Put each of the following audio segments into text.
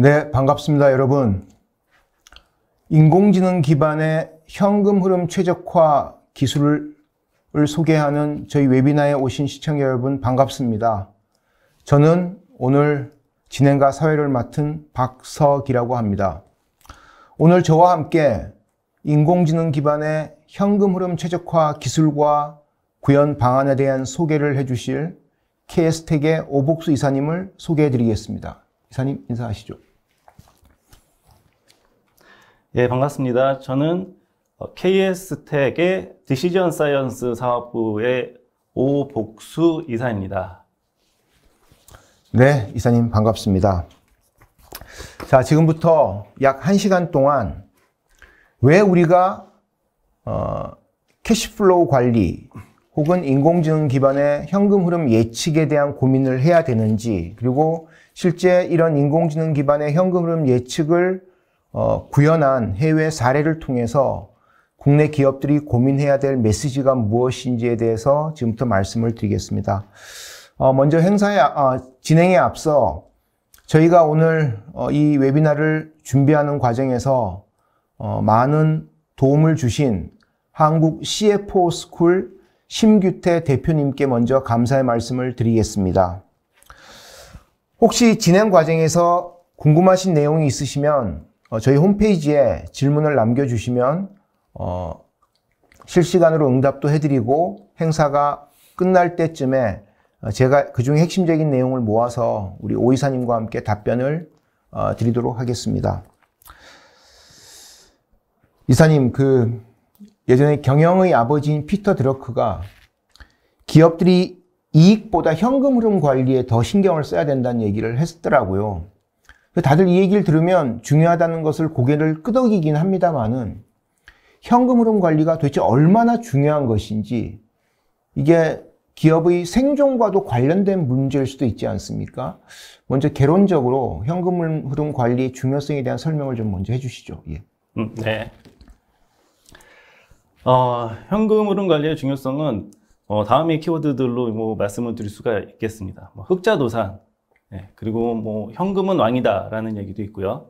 네, 반갑습니다, 여러분. 인공지능 기반의 현금 흐름 최적화 기술을 소개하는 저희 웨비나에 오신 시청자 여러분 반갑습니다. 저는 오늘 진행과 사회를 맡은 박석이라고 합니다. 오늘 저와 함께 인공지능 기반의 현금 흐름 최적화 기술과 구현 방안에 대한 소개를 해주실 KS텍의 오복수 이사님을 소개해 드리겠습니다. 이사님 인사하시죠. 예, 반갑습니다. 저는 KS텍의 디시전 사이언스 사업부의 오복수 이사입니다. 네, 이사님 반갑습니다. 자, 지금부터 약 1시간 동안 왜 우리가 어, 캐시플로우 관리 혹은 인공지능 기반의 현금 흐름 예측에 대한 고민을 해야 되는지 그리고 실제 이런 인공지능 기반의 현금 흐름 예측을 어, 구현한 해외 사례를 통해서 국내 기업들이 고민해야 될 메시지가 무엇인지에 대해서 지금부터 말씀을 드리겠습니다. 어, 먼저 행사의 아, 어, 진행에 앞서 저희가 오늘 어, 이 웨비나를 준비하는 과정에서 어, 많은 도움을 주신 한국 CFO 스쿨 심규태 대표님께 먼저 감사의 말씀을 드리겠습니다. 혹시 진행 과정에서 궁금하신 내용이 있으시면 어, 저희 홈페이지에 질문을 남겨주시면 어, 실시간으로 응답도 해드리고 행사가 끝날 때쯤에 어, 제가 그 중에 핵심적인 내용을 모아서 우리 오 이사님과 함께 답변을 어, 드리도록 하겠습니다. 이사님, 그 예전에 경영의 아버지인 피터 드러크가 기업들이 이익보다 현금 흐름 관리에 더 신경을 써야 된다는 얘기를 했더라고요. 다들 이 얘기를 들으면 중요하다는 것을 고개를 끄덕이긴 합니다만은 현금 흐름 관리가 도대체 얼마나 중요한 것인지 이게 기업의 생존과도 관련된 문제일 수도 있지 않습니까? 먼저 개론적으로 현금 흐름 관리 의 중요성에 대한 설명을 좀 먼저 해주시죠. 예. 음, 네. 어, 현금 흐름 관리의 중요성은 어, 다음의 키워드들로 뭐 말씀을 드릴 수가 있겠습니다. 뭐 흑자 도산, 예, 그리고 뭐 현금은 왕이다라는 얘기도 있고요.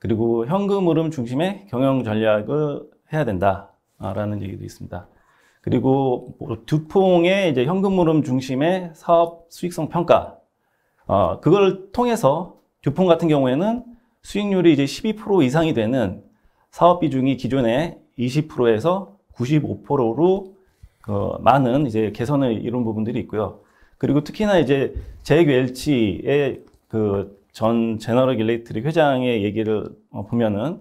그리고 현금 흐름 중심의 경영 전략을 해야 된다라는 얘기도 있습니다. 그리고 뭐 두퐁의 이제 현금 흐름 중심의 사업 수익성 평가 어, 그걸 통해서 두퐁 같은 경우에는 수익률이 이제 12% 이상이 되는 사업 비중이 기존의 20%에서 95%로 어, 많은 이제 개선을 이룬 부분들이 있고요. 그리고 특히나 이제 제이크 치의그 전 제너럴 일렉트릭 회장의 얘기를 어, 보면은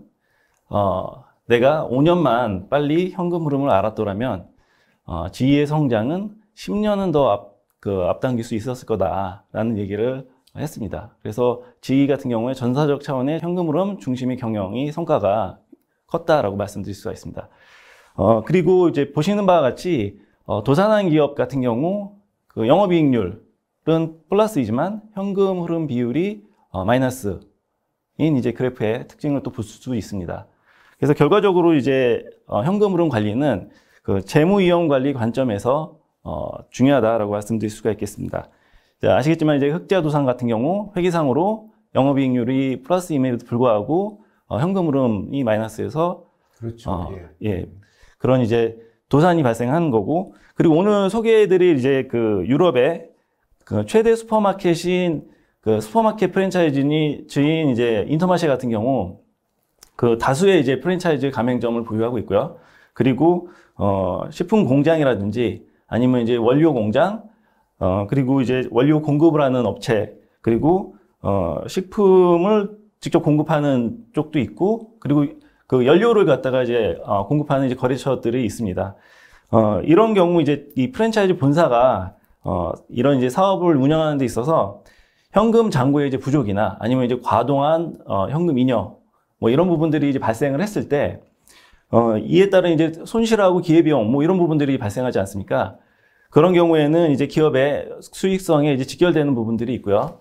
어, 내가 5년만 빨리 현금 흐름을 알았더라면 어, GE의 성장은 10년은 더 앞, 그 앞당길 수 있었을 거다라는 얘기를 했습니다. 그래서 GE 같은 경우에 전사적 차원의 현금 흐름 중심의 경영이 성과가 컸다라고 말씀드릴 수가 있습니다. 어, 그리고 이제 보시는 바와 같이 어, 도산한 기업 같은 경우 그 영업이익률은 플러스이지만 현금 흐름 비율이 어, 마이너스인 이제 그래프의 특징을 또 볼수도 있습니다. 그래서 결과적으로 이제 어, 현금 흐름 관리는 그 재무 이험 관리 관점에서 어, 중요하다라고 말씀드릴 수가 있겠습니다. 아시겠지만 이제 흑자 도산 같은 경우 회계상으로 영업이익률이 플러스임에도 불구하고 어, 현금 흐름이 마이너스에서 그렇죠. 어, 예. 예. 그런 이제 도산이 발생한 거고 그리고 오늘 소개해드릴 이제 그 유럽의 그 최대 슈퍼마켓인 그 슈퍼마켓 프랜차이즈니 주인 이제 인터마셰 같은 경우 그 다수의 이제 프랜차이즈 가맹점을 보유하고 있고요. 그리고 어 식품 공장이라든지 아니면 이제 원료 공장 어 그리고 이제 원료 공급을 하는 업체 그리고 어 식품을 직접 공급하는 쪽도 있고 그리고 그 연료를 갖다가 이제 어, 공급하는 이제 거래처들이 있습니다. 어, 이런 경우 이제 이 프랜차이즈 본사가 어, 이런 이제 사업을 운영하는 데 있어서 현금 잔고의 이제 부족이나 아니면 이제 과도한 어, 현금 인여 뭐 이런 부분들이 이제 발생을 했을 때 어, 이에 따른 이제 손실하고 기회비용 뭐 이런 부분들이 발생하지 않습니까? 그런 경우에는 이제 기업의 수익성에 이제 직결되는 부분들이 있고요.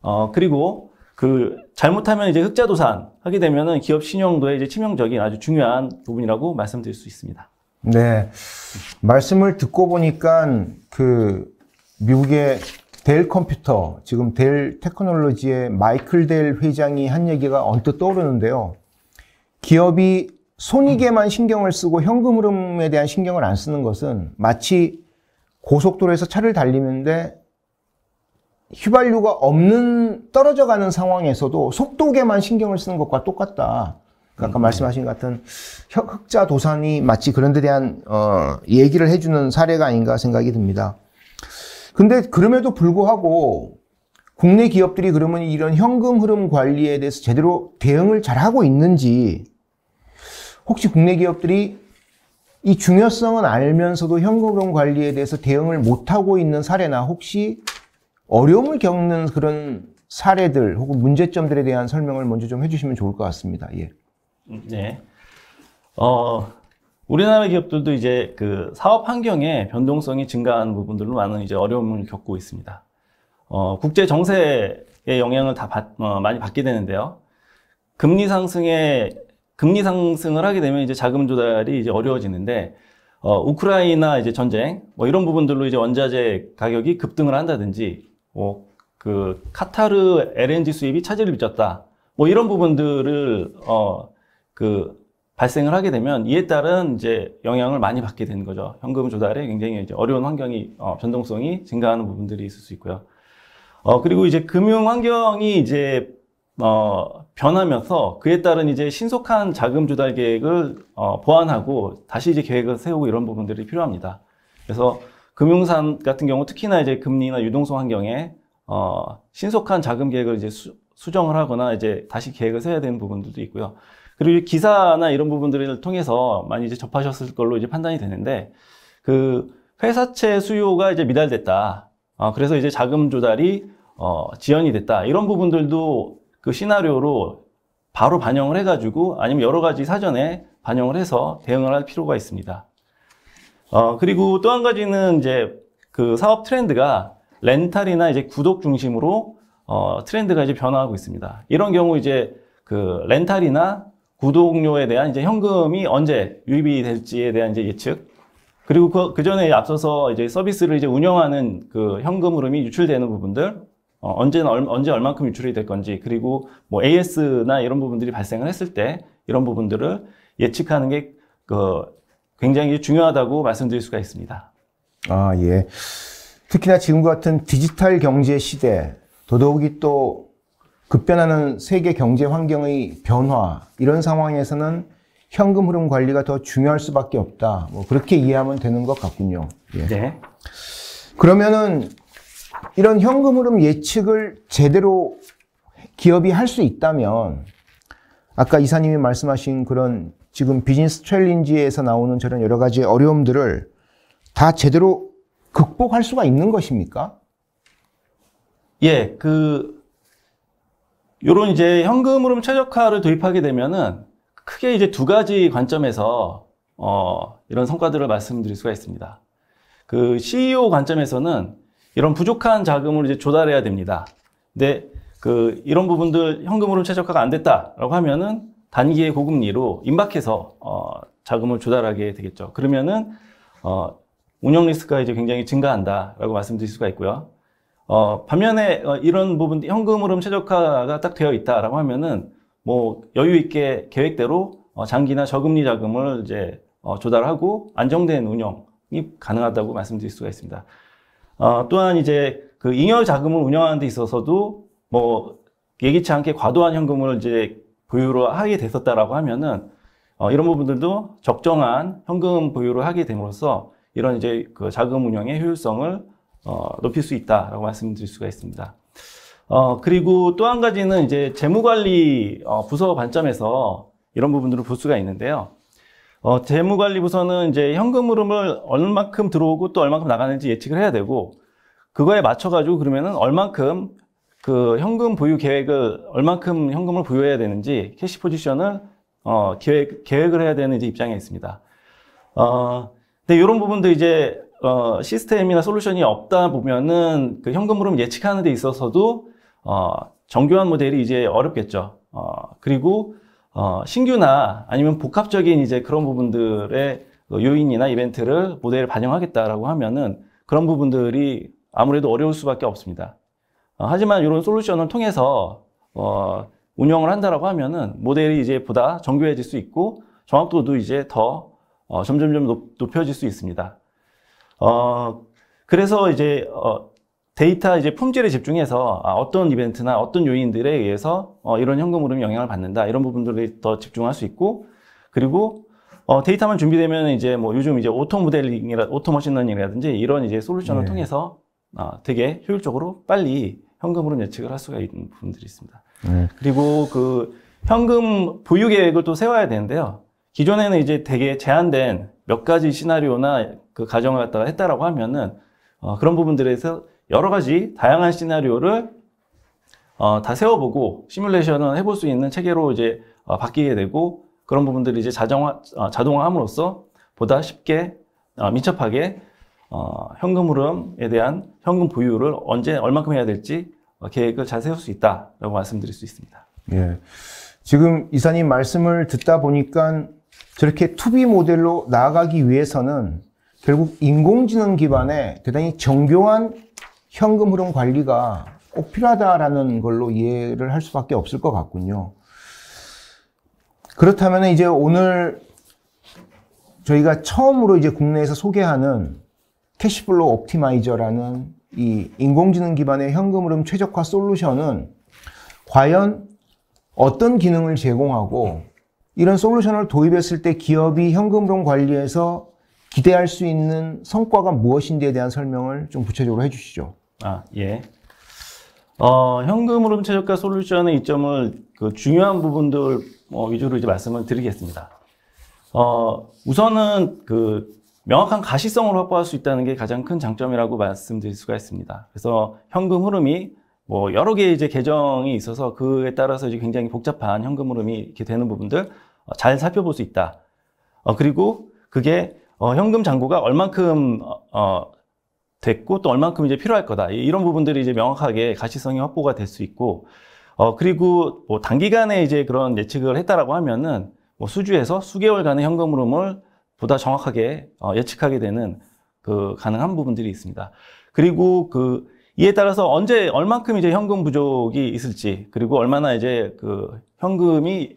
어, 그리고 그 잘못하면 이제 흑자도산 하게 되면은 기업 신용도에 이제 치명적인 아주 중요한 부분이라고 말씀드릴 수 있습니다. 네. 말씀을 듣고 보니까 그 미국의 델 컴퓨터, 지금 델 테크놀로지의 마이클 델 회장이 한 얘기가 언뜻 떠오르는데요. 기업이 손익에만 신경을 쓰고 현금 흐름에 대한 신경을 안 쓰는 것은 마치 고속도로에서 차를 달리는데 휘발유가 없는 떨어져 가는 상황에서도 속도계만 신경을 쓰는 것과 똑같다. 그까 아까 음. 말씀하신 같은 흑자 도산이 마치 그런 데 대한 어 얘기를 해주는 사례가 아닌가 생각이 듭니다. 근데 그럼에도 불구하고 국내 기업들이 그러면 이런 현금 흐름 관리에 대해서 제대로 대응을 잘 하고 있는지 혹시 국내 기업들이 이 중요성은 알면서도 현금 흐름 관리에 대해서 대응을 못하고 있는 사례나 혹시 어려움을 겪는 그런 사례들 혹은 문제점들에 대한 설명을 먼저 좀 해주시면 좋을 것 같습니다. 예. 네. 어, 우리나라 기업들도 이제 그 사업 환경의 변동성이 증가하는 부분들로 많은 이제 어려움을 겪고 있습니다. 어, 국제 정세의 영향을 다 받, 어, 많이 받게 되는데요. 금리 상승에 금리 상승을 하게 되면 이제 자금 조달이 이제 어려워지는데 어, 우크라이나 이제 전쟁 뭐 이런 부분들로 이제 원자재 가격이 급등을 한다든지 뭐그 카타르 LNG 수입이 차질을 빚었다. 뭐 이런 부분들을 어 그 발생을 하게 되면 이에 따른 이제 영향을 많이 받게 되는 거죠. 현금 조달에 굉장히 이제 어려운 환경이 어, 변동성이 증가하는 부분들이 있을 수 있고요. 어 그리고 이제 금융 환경이 이제 어, 변하면서 그에 따른 이제 신속한 자금 조달 계획을 어, 보완하고 다시 이제 계획을 세우고 이런 부분들이 필요합니다. 그래서 금융산 같은 경우 특히나 이제 금리나 유동성 환경에 어, 신속한 자금 계획을 이제 수, 정을 하거나 이제 다시 계획을 세야 되는 부분들도 있고요. 그리고 기사나 이런 부분들을 통해서 많이 이제 접하셨을 걸로 이제 판단이 되는데 그 회사채 수요가 이제 미달됐다. 어, 그래서 이제 자금 조달이 어, 지연이 됐다. 이런 부분들도 그 시나리오로 바로 반영을 해가지고 아니면 여러 가지 사전에 반영을 해서 대응을 할 필요가 있습니다. 어, 그리고 또 한 가지는 이제 그 사업 트렌드가 렌탈이나 이제 구독 중심으로 어, 트렌드가 이제 변화하고 있습니다. 이런 경우 이제 그 렌탈이나 구독료에 대한 이제 현금이 언제 유입이 될지에 대한 이제 예측 그리고 그, 그 전에 앞서서 이제 서비스를 이제 운영하는 그 현금 흐름이 유출되는 부분들 어, 언제는 얼, 언제 얼만큼 유출이 될 건지 그리고 뭐 AS나 이런 부분들이 발생을 했을 때 이런 부분들을 예측하는 게그 굉장히 중요하다고 말씀드릴 수가 있습니다. 아, 예. 특히나 지금 같은 디지털 경제 시대, 더더욱이 또 급변하는 세계 경제 환경의 변화, 이런 상황에서는 현금 흐름 관리가 더 중요할 수밖에 없다. 뭐 그렇게 이해하면 되는 것 같군요. 예. 네. 그러면은 이런 현금 흐름 예측을 제대로 기업이 할 수 있다면 아까 이사님이 말씀하신 그런 지금 비즈니스 챌린지에서 나오는 저런 여러 가지 어려움들을 다 제대로 극복할 수가 있는 것입니까? 예, 그 요런 이제 현금 흐름 최적화를 도입하게 되면은 크게 이제 두 가지 관점에서 어, 이런 성과들을 말씀드릴 수가 있습니다. 그 CEO 관점에서는 이런 부족한 자금을 이제 조달해야 됩니다. 근데 그 이런 부분들 현금 흐름 최적화가 안 됐다라고 하면은 단기의 고금리로 임박해서 어, 자금을 조달하게 되겠죠. 그러면은 어, 운영 리스크가 이제 굉장히 증가한다라고 말씀드릴 수가 있고요. 어, 반면에 어, 이런 부분 현금 흐름 최적화가 딱 되어 있다라고 하면은 뭐 여유 있게 계획대로 어, 장기나 저금리 자금을 이제 어, 조달하고 안정된 운영이 가능하다고 말씀드릴 수가 있습니다. 어, 또한 이제 그 잉여 자금을 운영하는 데 있어서도 뭐 예기치 않게 과도한 현금을 이제 보유를 하게 됐었다라고 하면은 어, 이런 부분들도 적정한 현금 보유를 하게 됨으로써 이런 이제 그 자금 운영의 효율성을 어, 높일 수 있다라고 말씀드릴 수가 있습니다. 어, 그리고 또 한 가지는 이제 재무관리 어, 부서 관점에서 이런 부분들을 볼 수가 있는데요. 어, 재무관리 부서는 이제 현금 흐름을 얼마큼 들어오고 또 얼마큼 나가는지 예측을 해야 되고 그거에 맞춰가지고 그러면은 얼만큼 그 현금 보유 계획을 얼만큼 현금을 보유해야 되는지 캐시 포지션을 어, 계획, 계획을 해야 되는 이제 입장에 있습니다. 어, 근데 이런 부분도 이제 어, 시스템이나 솔루션이 없다 보면은 그 현금 흐름 예측하는 데 있어서도 어, 정교한 모델이 이제 어렵겠죠. 어, 그리고 어, 신규나 아니면 복합적인 이제 그런 부분들의 그 요인이나 이벤트를 모델에 반영하겠다라고 하면은 그런 부분들이 아무래도 어려울 수밖에 없습니다. 어, 하지만 이런 솔루션을 통해서 어, 운영을 한다라고 하면은 모델이 이제 보다 정교해질 수 있고 정확도도 이제 더 어, 점점점 높, 여질수 있습니다. 어, 그래서 이제 어, 데이터 이제 품질에 집중해서 아, 어떤 이벤트나 어떤 요인들에 의해서 어, 이런 현금 흐름이 영향을 받는다 이런 부분들에 더 집중할 수 있고 그리고 어, 데이터만 준비되면 이제 뭐 요즘 이제 오토 모델링이라 오토 머신러닝이라든지 이런 이제 솔루션을 네. 통해서 어, 되게 효율적으로 빨리 현금으로 예측을 할 수가 있는 부분들이 있습니다. 네. 그리고 그 현금 보유 계획을 또 세워야 되는데요. 기존에는 이제 되게 제한된 몇 가지 시나리오나 그 가정을 갖다가 했다라고 하면은 어, 그런 부분들에서 여러 가지 다양한 시나리오를 어, 다 세워보고 시뮬레이션을 해볼 수 있는 체계로 이제 어, 바뀌게 되고 그런 부분들이 이제 자정화, 어, 자동화함으로써 보다 쉽게 어, 민첩하게 어, 현금 흐름에 대한 현금 보유를 언제 얼마큼 해야 될지 계획을 잘 세울 수 있다라고 말씀드릴 수 있습니다. 예. 지금 이사님 말씀을 듣다 보니까 저렇게 투비 모델로 나아가기 위해서는 결국 인공지능 기반의 대단히 정교한 현금 흐름 관리가 꼭 필요하다라는 걸로 이해를 할 수밖에 없을 것 같군요. 그렇다면 이제 오늘 저희가 처음으로 이제 국내에서 소개하는 캐시플로우 옵티마이저라는 이 인공지능 기반의 현금 흐름 최적화 솔루션은 과연 어떤 기능을 제공하고 이런 솔루션을 도입했을 때 기업이 현금 흐름 관리에서 기대할 수 있는 성과가 무엇인지에 대한 설명을 좀 구체적으로 해주시죠. 아, 예. 어, 현금 흐름 최적화 솔루션의 이점을 그 중요한 부분들 뭐, 위주로 이제 말씀을 드리겠습니다. 어, 우선은 그 명확한 가시성을 확보할 수 있다는 게 가장 큰 장점이라고 말씀드릴 수가 있습니다. 그래서 현금 흐름이 뭐 여러 개의 이제 계정이 있어서 그에 따라서 이제 굉장히 복잡한 현금 흐름이 이렇게 되는 부분들 어, 잘 살펴볼 수 있다. 어, 그리고 그게 어, 현금 잔고가 얼만큼 어, 어 됐고 또 얼만큼 이제 필요할 거다. 이런 부분들이 이제 명확하게 가시성이 확보가 될 수 있고 어, 그리고 뭐 단기간에 이제 그런 예측을 했다라고 하면은 뭐 수주에서 수개월간의 현금 흐름을 보다 정확하게 어, 예측하게 되는 그 가능한 부분들이 있습니다. 그리고 그 이에 따라서 언제 얼만큼 이제 현금 부족이 있을지 그리고 얼마나 이제 그 현금이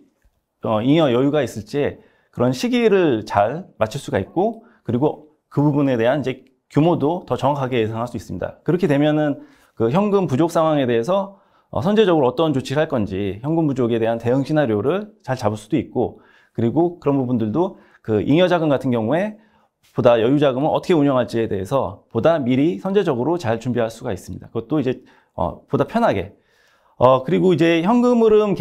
어, 잉여 여유가 있을지 그런 시기를 잘 맞출 수가 있고 그리고 그 부분에 대한 이제 규모도 더 정확하게 예상할 수 있습니다. 그렇게 되면은 그 현금 부족 상황에 대해서 어, 선제적으로 어떤 조치를 할 건지 현금 부족에 대한 대응 시나리오를 잘 잡을 수도 있고 그리고 그런 부분들도 그 잉여 자금 같은 경우에 보다 여유 자금을 어떻게 운영할지에 대해서 보다 미리 선제적으로 잘 준비할 수가 있습니다. 그것도 이제 어, 보다 편하게. 어, 그리고 이제 현금 흐름의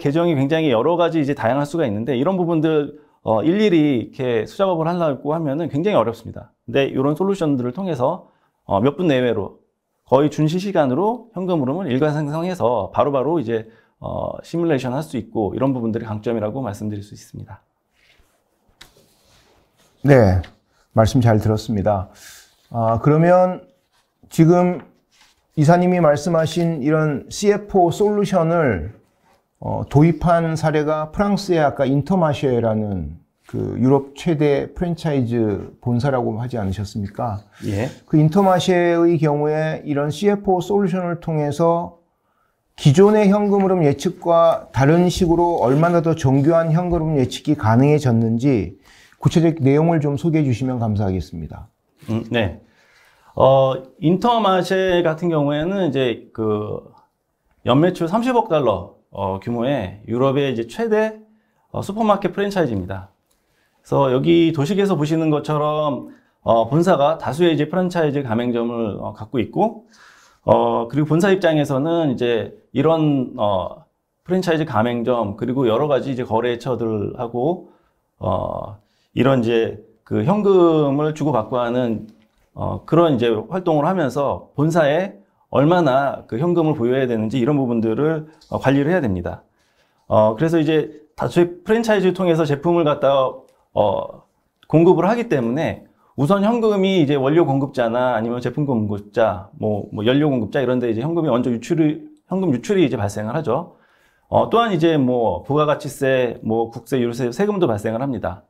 계정이 굉장히 여러 가지 이제 다양할 수가 있는데 이런 부분들 어, 일일이 이렇게 수작업을 하려고 하면은 굉장히 어렵습니다. 근데 이런 솔루션들을 통해서 어, 몇 분 내외로 거의 준시 시간으로 현금 흐름을 일관상성해서 바로바로 바로 이제 어, 시뮬레이션 할 수 있고 이런 부분들이 강점이라고 말씀드릴 수 있습니다. 네, 말씀 잘 들었습니다. 아, 그러면 지금 이사님이 말씀하신 이런 CFO 솔루션을 어, 도입한 사례가 프랑스의 아까 인터마셰라는 그 유럽 최대 프랜차이즈 본사라고 하지 않으셨습니까? 예. 그 인터마셰의 경우에 이런 CFO 솔루션을 통해서 기존의 현금 흐름 예측과 다른 식으로 얼마나 더 정교한 현금 흐름 예측이 가능해졌는지 구체적 내용을 좀 소개해 주시면 감사하겠습니다. 음, 네. 어, 인터마셰 같은 경우에는 이제 그 연매출 30억 달러 어, 규모의 유럽의 이제 최대 어, 슈퍼마켓 프랜차이즈입니다. 그래서 여기 도시에서 보시는 것처럼 어, 본사가 다수의 이제 프랜차이즈 가맹점을 어, 갖고 있고 어, 그리고 본사 입장에서는 이제 이런 어, 프랜차이즈 가맹점 그리고 여러 가지 이제 거래처들하고 어, 이런 이제 그 현금을 주고받고 하는 어, 그런 이제 활동을 하면서 본사에 얼마나 그 현금을 보유해야 되는지 이런 부분들을 어, 관리를 해야 됩니다. 어, 그래서 이제 다수의 프랜차이즈를 통해서 제품을 갖다 어, 공급을 하기 때문에 우선 현금이 이제 원료 공급자나 아니면 제품 공급자, 뭐, 뭐 연료 공급자 이런데 이제 현금이 먼저 유출이 현금 유출이 이제 발생을 하죠. 어, 또한 이제 뭐 부가가치세, 뭐 국세, 유류세, 세금도 발생을 합니다.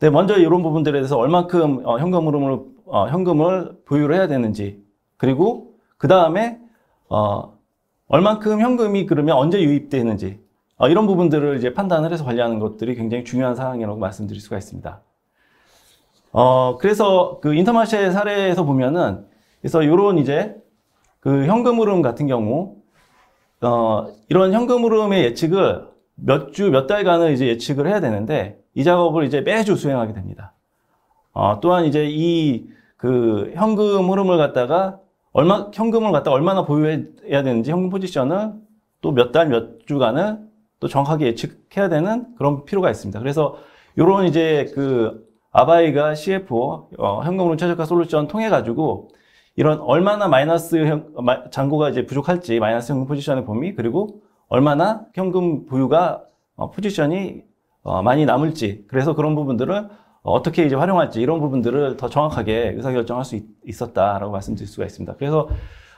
근 네, 먼저 이런 부분들에 대해서 얼마큼 어, 현금으로 어, 현금을 보유를 해야 되는지 그리고 그 다음에 어, 얼만큼 현금이 그러면 언제 유입되는지 어, 이런 부분들을 이제 판단을 해서 관리하는 것들이 굉장히 중요한 사항이라고 말씀드릴 수가 있습니다. 어, 그래서 그 인터마시의 사례에서 보면은 그래서 이런 이제 그 현금 흐름 같은 경우 어, 이런 현금 흐름의 예측을 몇 주, 몇 달간을 이제 예측을 해야 되는데 이 작업을 이제 매주 수행하게 됩니다. 어, 또한 이제 이 그 현금 흐름을 갖다가 얼마 현금을 갖다 얼마나 보유해야 되는지 현금 포지션을 또 몇 달 몇 주간을 또 정확하게 예측해야 되는 그런 필요가 있습니다. 그래서 요런 이제 그 아바이가 CFO 어, 현금으로 최저가 솔루션 통해 가지고 이런 얼마나 마이너스 현, 잔고가 이제 부족할지 마이너스 현금 포지션의 범위 그리고 얼마나 현금 보유가 어, 포지션이 어, 많이 남을지 그래서 그런 부분들을 어떻게 이제 활용할지 이런 부분들을 더 정확하게 의사결정할 수 있, 있었다라고 말씀드릴 수가 있습니다. 그래서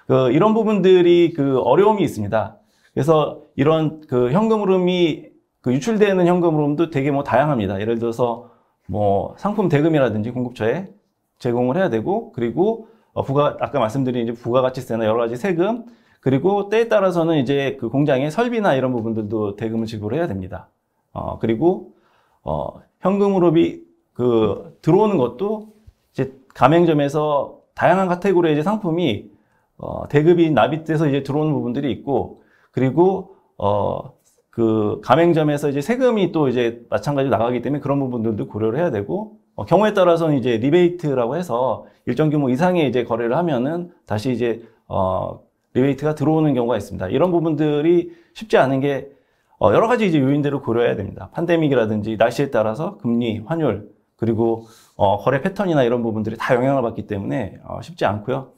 그 이런 부분들이 그 어려움이 있습니다. 그래서 이런 그 현금 흐름이 그 유출되는 현금 흐름도 되게 뭐 다양합니다. 예를 들어서 뭐 상품 대금이라든지 공급처에 제공을 해야 되고 그리고 어, 부가 아까 말씀드린 이제 부가가치세나 여러 가지 세금 그리고 때에 따라서는 이제 그 공장의 설비나 이런 부분들도 대금을 지불해야 됩니다. 어, 그리고 어, 현금으로 비, 그 들어오는 것도 이제 가맹점에서 다양한 카테고리의 이제 상품이 어, 대급이나비트서 이제 들어오는 부분들이 있고 그리고 어, 그 가맹점에서 이제 세금이 또 이제 마찬가지로 나가기 때문에 그런 부분들도 고려를 해야 되고 어, 경우에 따라서는 이제 리베이트라고 해서 일정 규모 이상의 이제 거래를 하면은 다시 이제 어, 리베이트가 들어오는 경우가 있습니다. 이런 부분들이 쉽지 않은 게 어, 여러 가지 이제 요인들을 고려해야 됩니다. 팬데믹이라든지 날씨에 따라서 금리, 환율, 그리고 어, 거래 패턴이나 이런 부분들이 다 영향을 받기 때문에 어, 쉽지 않고요.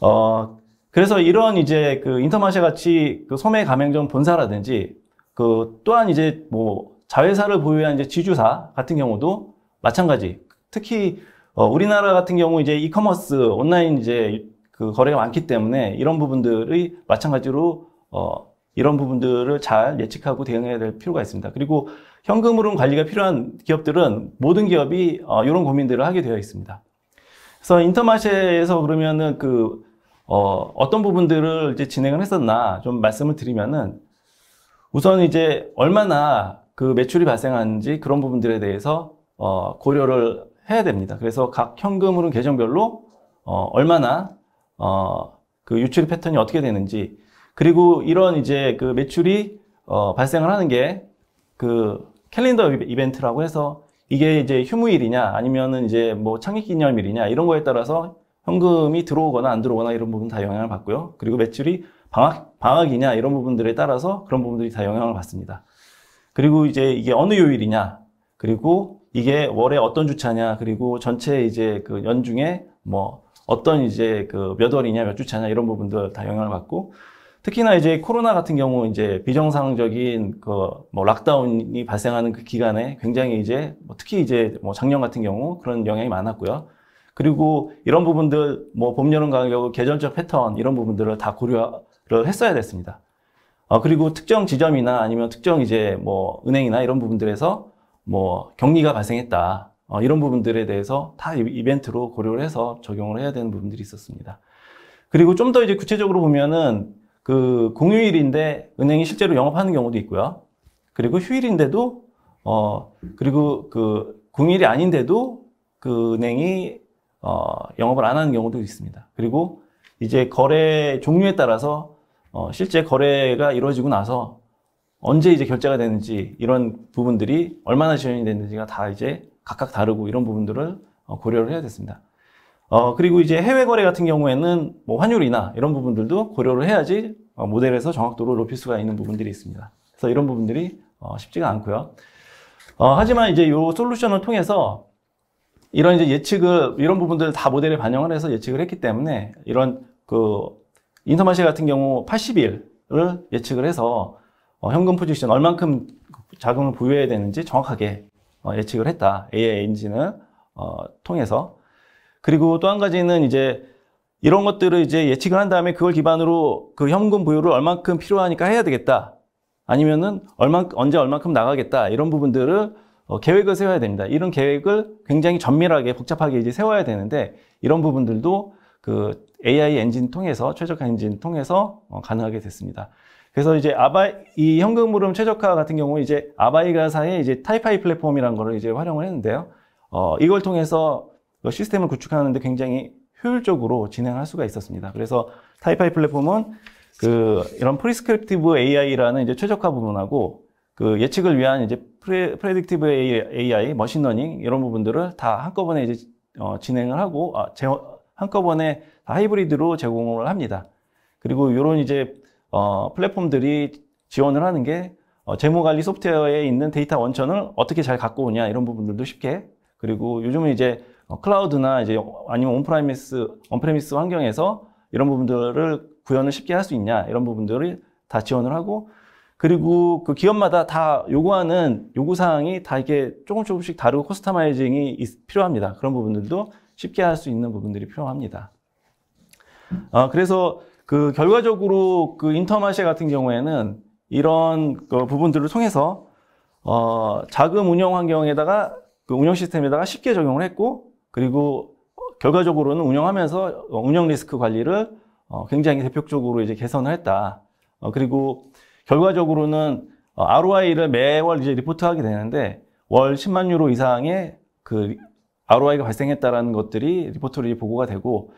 어, 그래서 이런 이제 그인터마시아 같이 그 소매 가맹점 본사라든지 그 또한 이제 뭐 자회사를 보유한 이제 지주사 같은 경우도 마찬가지. 특히 어, 우리나라 같은 경우 이제 이커머스 온라인 이제 그 거래가 많기 때문에 이런 부분들이 마찬가지로 어, 이런 부분들을 잘 예측하고 대응해야 될 필요가 있습니다. 그리고 현금흐름 관리가 필요한 기업들은 모든 기업이 어, 이런 고민들을 하게 되어 있습니다. 그래서 인터마셰에서 그러면은 그 어, 어떤 부분들을 이제 진행을 했었나 좀 말씀을 드리면은 우선 이제 얼마나 그 매출이 발생하는지 그런 부분들에 대해서 어, 고려를 해야 됩니다. 그래서 각 현금흐름 계정별로 어, 얼마나 어, 그 유출 패턴이 어떻게 되는지 그리고 이런 이제 그 매출이 어, 발생을 하는 게 그 캘린더 이벤트라고 해서 이게 이제 휴무일이냐 아니면은 이제 뭐 창립기념일이냐 이런 거에 따라서 현금이 들어오거나 안 들어오거나 이런 부분 다 영향을 받고요. 그리고 매출이 방학, 방학이냐 이런 부분들에 따라서 그런 부분들이 다 영향을 받습니다. 그리고 이제 이게 어느 요일이냐 그리고 이게 월에 어떤 주차냐 그리고 전체 이제 그 연중에 뭐 어떤 이제 그 몇 월이냐 몇 주차냐 이런 부분들 다 영향을 받고 특히나 이제 코로나 같은 경우 이제 비정상적인 그 뭐 락다운이 발생하는 그 기간에 굉장히 이제 뭐 특히 이제 뭐 작년 같은 경우 그런 영향이 많았고요. 그리고 이런 부분들 뭐 봄, 여름, 가을, 겨울 계절적 패턴 이런 부분들을 다 고려를 했어야 됐습니다. 어, 그리고 특정 지점이나 아니면 특정 이제 뭐 은행이나 이런 부분들에서 뭐 격리가 발생했다. 어, 이런 부분들에 대해서 다 이벤트로 고려를 해서 적용을 해야 되는 부분들이 있었습니다. 그리고 좀 더 이제 구체적으로 보면은 그 공휴일인데 은행이 실제로 영업하는 경우도 있고요. 그리고 휴일인데도 어 그리고 그 공휴일이 아닌데도 그 은행이 어 영업을 안 하는 경우도 있습니다. 그리고 이제 거래 종류에 따라서 어 실제 거래가 이루어지고 나서 언제 이제 결제가 되는지 이런 부분들이 얼마나 지연이 됐는지가 다 이제 각각 다르고 이런 부분들을 어, 고려를 해야 됐습니다. 어, 그리고 이제 해외 거래 같은 경우에는 뭐 환율이나 이런 부분들도 고려를 해야지 어, 모델에서 정확도를 높일 수가 있는 부분들이 있습니다. 그래서 이런 부분들이 어, 쉽지가 않고요. 어, 하지만 이제 이 솔루션을 통해서 이런 이제 예측을 이런 부분들 을다 모델에 반영을 해서 예측을 했기 때문에 이런 그 인터마실 같은 경우 80일을 예측을 해서 어, 현금 포지션 얼만큼 자금을 보유해야 되는지 정확하게 어, 예측을 했다. AI 엔진을 어, 통해서 그리고 또 한 가지는 이제 이런 것들을 이제 예측을 한 다음에 그걸 기반으로 그 현금 보유를 얼만큼 필요하니까 해야 되겠다. 아니면은 얼마 언제 얼만큼 나가겠다. 이런 부분들을 어, 계획을 세워야 됩니다. 이런 계획을 굉장히 전밀하게 복잡하게 이제 세워야 되는데 이런 부분들도 그 AI 엔진 통해서 최적화 엔진 통해서 어, 가능하게 됐습니다. 그래서 이제 아바이 이 현금 흐름 최적화 같은 경우 이제 아바이가사의 이제 타이파이 플랫폼이라는 거를 이제 활용을 했는데요. 어, 이걸 통해서 그 시스템을 구축하는데 굉장히 효율적으로 진행할 수가 있었습니다. 그래서 타이파이 플랫폼은 그 이런 프리스크립티브 AI라는 이제 최적화 부분하고 그 예측을 위한 이제 프레, 프레딕티브 AI, 머신러닝 이런 부분들을 다 한꺼번에 이제 어, 진행을 하고 아, 제, 한꺼번에 다 하이브리드로 제공을 합니다. 그리고 이런 이제 어, 플랫폼들이 지원을 하는 게 어, 재무관리 소프트웨어에 있는 데이터 원천을 어떻게 잘 갖고 오냐 이런 부분들도 쉽게 그리고 요즘은 이제 어, 클라우드나 이제 아니면 온프라미스 온프레미스 환경에서 이런 부분들을 구현을 쉽게 할 수 있냐 이런 부분들을 다 지원을 하고 그리고 그 기업마다 다 요구하는 요구 사항이 다 이게 조금 조금씩 다르고 코스터마이징이 필요합니다. 그런 부분들도 쉽게 할 수 있는 부분들이 필요합니다. 어, 그래서 그 결과적으로 그 인터마시아 같은 경우에는 이런 그 부분들을 통해서 어, 자금 운영 환경에다가 그 운영 시스템에다가 쉽게 적용을 했고 그리고 결과적으로는 운영하면서 운영 리스크 관리를 어, 굉장히 대표적으로 이제 개선을 했다. 어, 그리고 결과적으로는 어, ROI를 매월 이제 리포트하게 되는데 월 10만 유로 이상의 그 ROI가 발생했다라는 것들이 리포트로 보고가 되고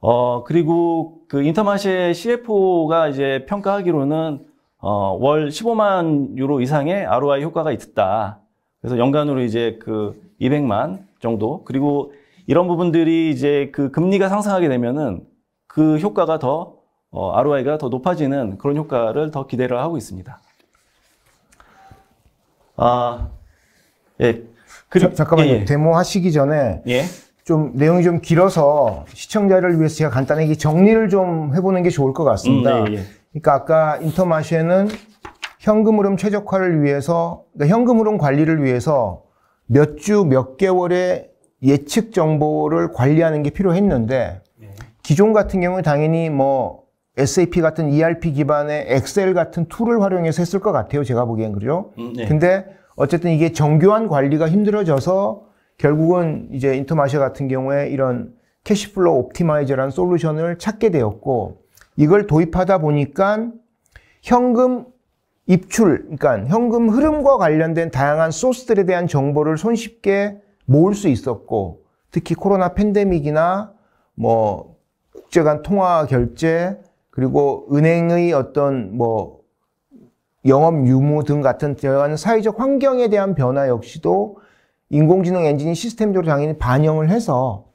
어 그리고 그 인터마시의 CFO가 이제 평가하기로는 어 월 15만 유로 이상의 ROI 효과가 있다. 었 그래서 연간으로 이제 그 200만 정도. 그리고 이런 부분들이 이제 그 금리가 상승하게 되면은 그 효과가 더 어, ROI가 더 높아지는 그런 효과를 더 기대를 하고 있습니다. 아, 예. 그리고, 잠깐만요. 예, 예. 데모 하시기 전에 예? 좀 내용이 좀 길어서 시청자를 위해서 제가 간단하게 정리를 좀 해보는 게 좋을 것 같습니다. 음, 네, 예. 그러니까 아까 인터마쉐는 현금 흐름 최적화를 위해서, 그러니까 현금 흐름 관리를 위해서 몇 주, 몇 개월의 예측 정보를 관리하는 게 필요했는데 네. 기존 같은 경우는 당연히 뭐 SAP 같은 ERP 기반의 엑셀 같은 툴을 활용해서 했을 것 같아요. 제가 보기엔 그죠? 음, 네. 근데 어쨌든 이게 정교한 관리가 힘들어져서 결국은 이제 인터마샤 같은 경우에 이런 캐시플로우 옵티마이저라는 솔루션을 찾게 되었고 이걸 도입하다 보니까 현금 입출, 그러니까 현금 흐름과 관련된 다양한 소스들에 대한 정보를 손쉽게 모을 수 있었고, 특히 코로나 팬데믹이나 뭐 국제 간 통화 결제, 그리고 은행의 어떤 뭐 영업 유무 등 같은 대한 사회적 환경에 대한 변화 역시도 인공지능 엔진이 시스템적으로 당연히 반영을 해서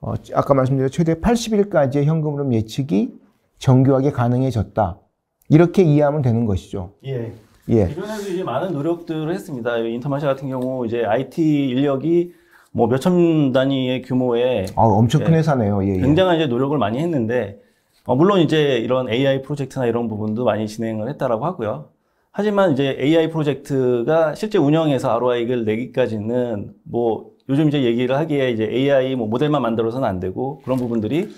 어, 아까 말씀드린 최대 80일까지의 현금 흐름 예측이 정교하게 가능해졌다. 이렇게 이해하면 되는 것이죠. 예. 예. 주변에서 이제 많은 노력들을 했습니다. 인터마샤 같은 경우 이제 IT 인력이 뭐 몇천 단위의 규모의 아, 엄청 큰 예. 회사네요. 예, 예. 굉장한 이제 노력을 많이 했는데 어, 물론 이제 이런 AI 프로젝트나 이런 부분도 많이 진행을 했다라고 하고요. 하지만 이제 AI 프로젝트가 실제 운영에서 ROI를 내기까지는 뭐 요즘 이제 얘기를 하기에 이제 AI 뭐 모델만 만들어서는 안 되고 그런 부분들이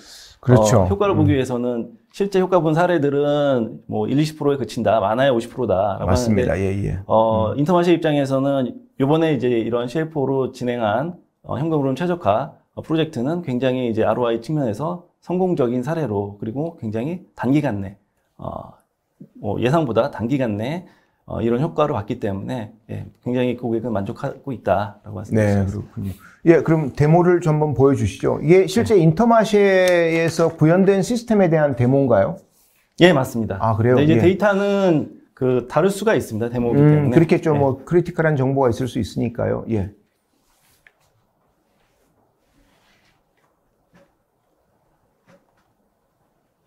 그렇죠. 어, 효과를 보기 음. 위해서는 실제 효과 본 사례들은 뭐 1, 20%에 그친다. 많아야 50%다라고 맞습니다. 하 예, 예. 어, 음. 인터마시 입장에서는 요번에 이제 이런 CFO로 진행한 어, 현금흐름 최적화 어, 프로젝트는 굉장히 이제 ROI 측면에서 성공적인 사례로 그리고 굉장히 단기간 내 어, 뭐 예상보다 단기간 내 어, 이런 효과를 봤기 때문에 예, 굉장히 그 고객은 만족하고 있다라고 말씀드렸습니다. 네, 예, 그럼 데모를 좀 한번 보여주시죠. 이게 실제 네. 인터마시에서 구현된 시스템에 대한 데모인가요? 예, 맞습니다. 아, 그래요? 이제 예. 데이터는 그 다를 수가 있습니다. 데모기 음, 때문에. 그렇겠죠. 예. 크리티컬한 정보가 있을 수 있으니까요. 예.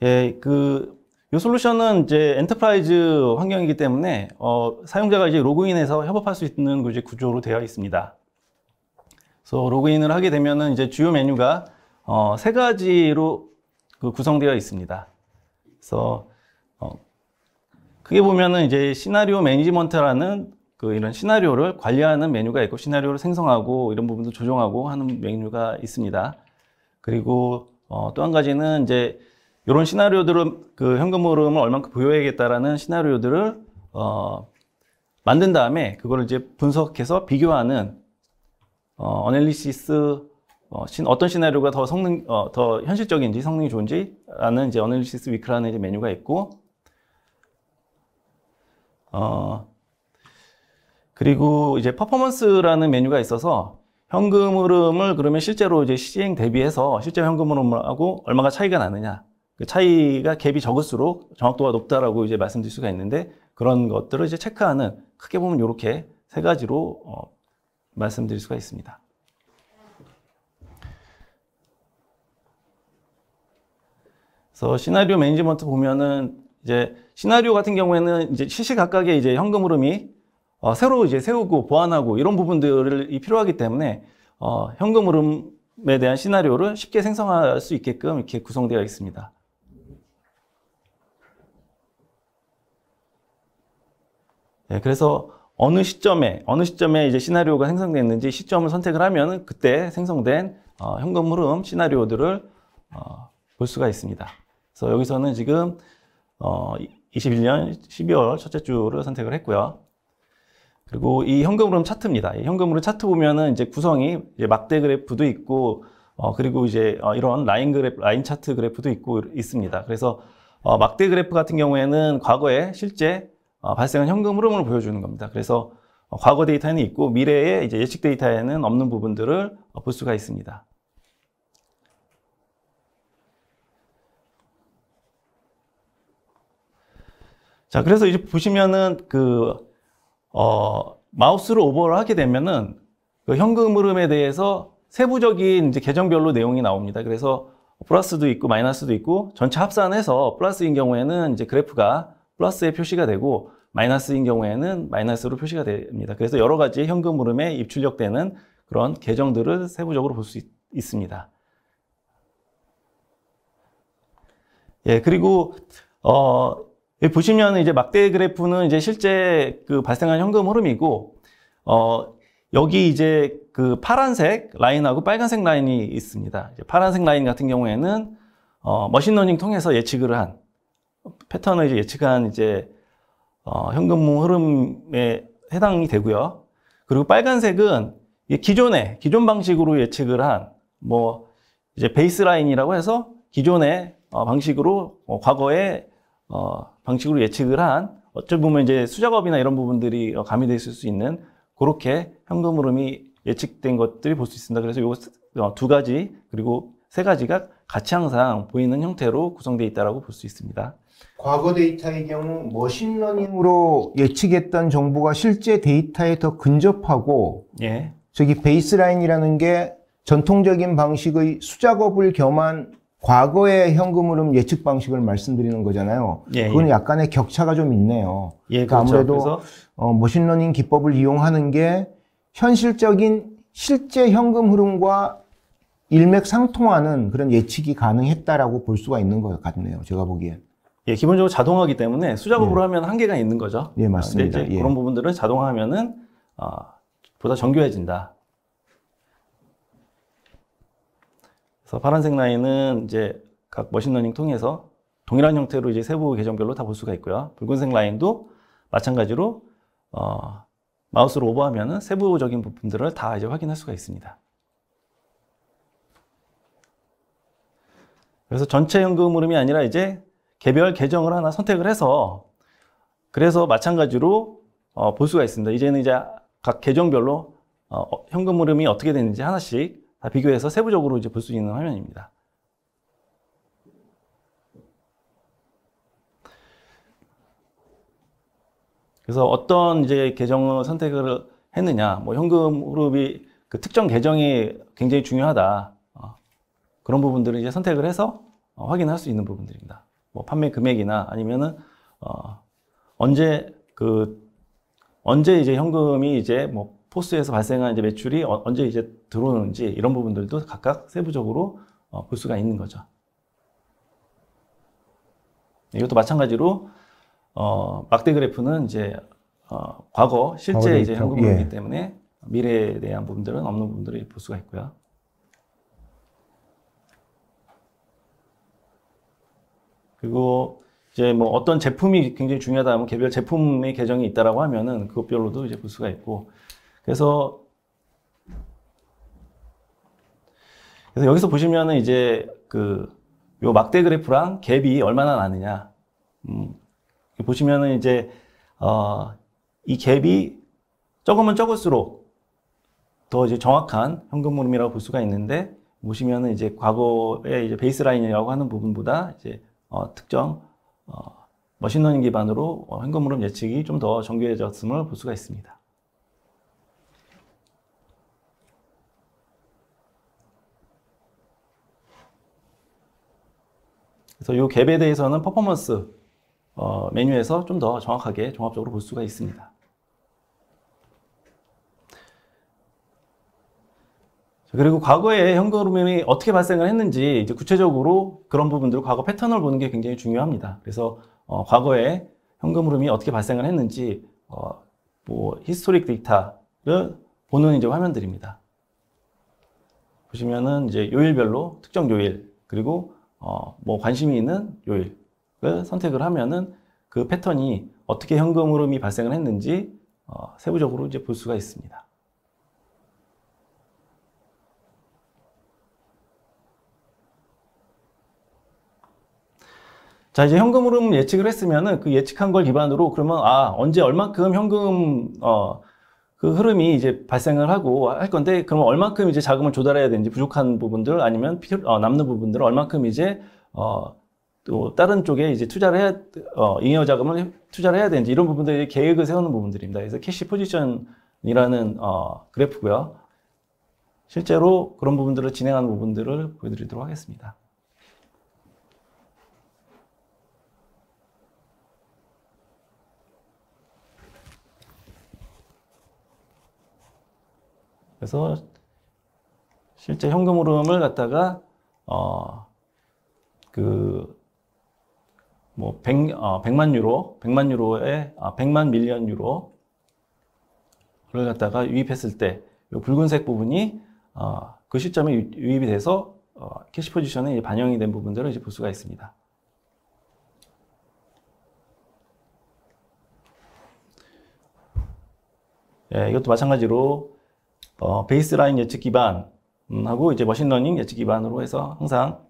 예, 그이 솔루션은 이제 엔터프라이즈 환경이기 때문에 어, 사용자가 이제 로그인해서 협업할 수 있는 그 이제 구조로 되어 있습니다. 그래서 로그인을 하게 되면은 이제 주요 메뉴가 어, 세 가지로 그 구성되어 있습니다. 그래서 어, 크게 보면은 이제 시나리오 매니지먼트라는 그 이런 시나리오를 관리하는 메뉴가 있고 시나리오를 생성하고 이런 부분도 조정하고 하는 메뉴가 있습니다. 그리고 어, 또 한 가지는 이제 이런 시나리오들은그 현금 흐름을 얼만큼 보유해야겠다라는 시나리오들을 어, 만든 다음에 그거를 이제 분석해서 비교하는 어, 어널리시스 어, 신, 어떤 시나리오가 더 성능 어, 더 현실적인지 성능이 좋은지라는 이제 어널리시스 위크라는 이제 메뉴가 있고 어, 그리고 이제 퍼포먼스라는 메뉴가 있어서 현금 흐름을 그러면 실제로 이제 시행 대비해서 실제 현금 흐름하고 얼마가 차이가 나느냐 그 차이가 갭이 적을수록 정확도가 높다라고 이제 말씀드릴 수가 있는데 그런 것들을 이제 체크하는 크게 보면 이렇게 세 가지로 어, 말씀드릴 수가 있습니다. 그래서 시나리오 매니지먼트 보면은 이제 시나리오 같은 경우에는 이제 시시각각의 이제 현금 흐름이 어, 새로 이제 세우고 보완하고 이런 부분들이 필요하기 때문에 어, 현금 흐름에 대한 시나리오를 쉽게 생성할 수 있게끔 이렇게 구성되어 있습니다. 예, 그래서 어느 시점에 어느 시점에 이제 시나리오가 생성됐는지 시점을 선택을 하면 그때 생성된 어, 현금 흐름 시나리오들을 어, 볼 수가 있습니다. 그래서 여기서는 지금 어, 21년 12월 첫째 주를 선택을 했고요. 그리고 이 현금 흐름 차트입니다. 현금 흐름 차트 보면은 이제 구성이 이제 막대 그래프도 있고 어, 그리고 이제 어, 이런 라인 그래프, 라인 차트 그래프도 있고 있습니다. 그래서 어, 막대 그래프 같은 경우에는 과거에 실제 어, 발생한 현금 흐름을 보여주는 겁니다. 그래서 어, 과거 데이터에는 있고 미래의 이제 예측 데이터에는 없는 부분들을 어, 볼 수가 있습니다. 자, 그래서 이제 보시면은 그, 어, 마우스를 오버를 하게 되면은 그 현금 흐름에 대해서 세부적인 이제 계정별로 내용이 나옵니다. 그래서 플러스도 있고 마이너스도 있고 전체 합산해서 플러스인 경우에는 이제 그래프가 플러스의 표시가 되고 마이너스인 경우에는 마이너스로 표시가 됩니다. 그래서 여러 가지 현금 흐름에 입출력되는 그런 계정들을 세부적으로 볼 수 있습니다. 예, 그리고 어 보시면 이제 막대 그래프는 이제 실제 그 발생한 현금 흐름이고 어 여기 이제 그 파란색 라인하고 빨간색 라인이 있습니다. 파란색 라인 같은 경우에는 어, 머신러닝 통해서 예측을 한 패턴을 이제 예측한 이제 어, 현금흐 름에 해당이 되고요. 그리고 빨간색은 기존의 기존 방식으로 예측을 한 뭐 이제 베이스라인이라고 해서 기존의 어, 방식으로 어, 뭐 과거의 어, 방식으로 예측을 한 어찌 보면 이제 수작업이나 이런 부분들이 가미될수 어, 있는 그렇게 현금 흐름이 예측된 것들이 볼 수 있습니다. 그래서 요두 어, 가지 그리고 세 가지가 같이 항상 보이는 형태로 구성되어 있다고 볼 수 있습니다. 과거 데이터의 경우 머신러닝으로 예측했던 정보가 실제 데이터에 더 근접하고 예. 저기 베이스라인이라는 게 전통적인 방식의 수작업을 겸한 과거의 현금 흐름 예측 방식을 말씀드리는 거잖아요. 예, 예. 그건 예. 약간의 격차가 좀 있네요. 예, 그러니까 그렇죠. 아무래도 그래서... 어, 머신러닝 기법을 이용하는 게 현실적인 실제 현금 흐름과 일맥상통하는 그런 예측이 가능했다라고 볼 수가 있는 것 같네요. 제가 보기엔. 예, 기본적으로 자동화기 때문에 수작업으로 예. 하면 한계가 있는 거죠. 예, 맞습니다. 아, 예. 그런 부분들은 자동화하면은 어, 보다 정교해진다. 그래서 파란색 라인은 이제 각 머신러닝 통해서 동일한 형태로 이제 세부 계정별로 다 볼 수가 있고요. 붉은색 라인도 마찬가지로 어, 마우스로 오버하면은 세부적인 부분들을 다 이제 확인할 수가 있습니다. 그래서 전체 연금 흐름이 아니라 이제 개별 계정을 하나 선택을 해서 그래서 마찬가지로 어, 볼 수가 있습니다. 이제는 이제 각 계정별로 어, 어, 현금 흐름이 어떻게 되는지 하나씩 다 비교해서 세부적으로 이제 볼 수 있는 화면입니다. 그래서 어떤 이제 계정을 선택을 했느냐, 뭐 현금 흐름이 그 특정 계정이 굉장히 중요하다. 어, 그런 부분들을 이제 선택을 해서 어, 확인할 수 있는 부분들입니다. 뭐 판매 금액이나 아니면은 어 언제 그 언제 이제 현금이 이제 뭐 포스에서 발생한 이제 매출이 어, 언제 이제 들어오는지 이런 부분들도 각각 세부적으로 어, 볼 수가 있는 거죠. 이것도 마찬가지로 어, 막대 그래프는 이제 어, 과거 실제 과거 이제 현금이기 예. 때문에 미래에 대한 부분들은 없는 부분들을 볼 수가 있고요. 그리고 이제 뭐 어떤 제품이 굉장히 중요하다 면 개별 제품의 계정이 있다라고 하면은 그것별로도 이제 볼 수가 있고 그래서 그래서 여기서 보시면은 이제 그요 막대 그래프랑 갭이 얼마나 나느냐 음, 보시면은 이제 어, 이 갭이 적으면 적을수록 더 이제 정확한 현금 흐름이라고 볼 수가 있는데 보시면은 이제 과거의 이제 베이스라인이라고 하는 부분보다 이제 어, 특정 어, 머신러닝 기반으로 횡거물음 예측이 좀 더 정교해졌음을 볼 수가 있습니다. 그래서 이 갭에 대해서는 퍼포먼스 어, 메뉴에서 좀 더 정확하게 종합적으로 볼 수가 있습니다. 그리고 과거에 현금흐름이 어떻게 발생을 했는지 이제 구체적으로 그런 부분들 과거 패턴을 보는 게 굉장히 중요합니다. 그래서 어, 과거에 현금흐름이 어떻게 발생을 했는지 어, 뭐 히스토릭 데이터를 보는 이제 화면들입니다. 보시면은 이제 요일별로 특정 요일 그리고 어, 뭐 관심이 있는 요일을 선택을 하면은 그 패턴이 어떻게 현금흐름이 발생을 했는지 어, 세부적으로 이제 볼 수가 있습니다. 자 이제 현금 흐름 예측을 했으면은 그 예측한 걸 기반으로 그러면 아 언제 얼만큼 현금 어 그 흐름이 이제 발생을 하고 할 건데 그러면 얼만큼 이제 자금을 조달해야 되는지 부족한 부분들 아니면 필 어, 남는 부분들을 얼만큼 이제 어 또 다른 쪽에 이제 투자를 해야 어 잉여 자금을 투자를 해야 되는지 이런 부분들이 계획을 세우는 부분들입니다. 그래서 캐시 포지션이라는 어 그래프고요. 실제로 그런 부분들을 진행하는 부분들을 보여드리도록 하겠습니다. 그래서 실제 현금 흐름을 갖다가 어 그뭐 100, 어, 100만 유로, 100만 유로에 아, 100만 밀리언 유로를 갖다가 유입했을 때 이 붉은색 부분이 어, 그 시점에 유입이 돼서 어, 캐시 포지션에 반영이 된 부분들을 이제 볼 수가 있습니다. 예, 이것도 마찬가지로 어, 베이스라인 예측 기반하고 음, 이제 머신러닝 예측 기반으로 해서 항상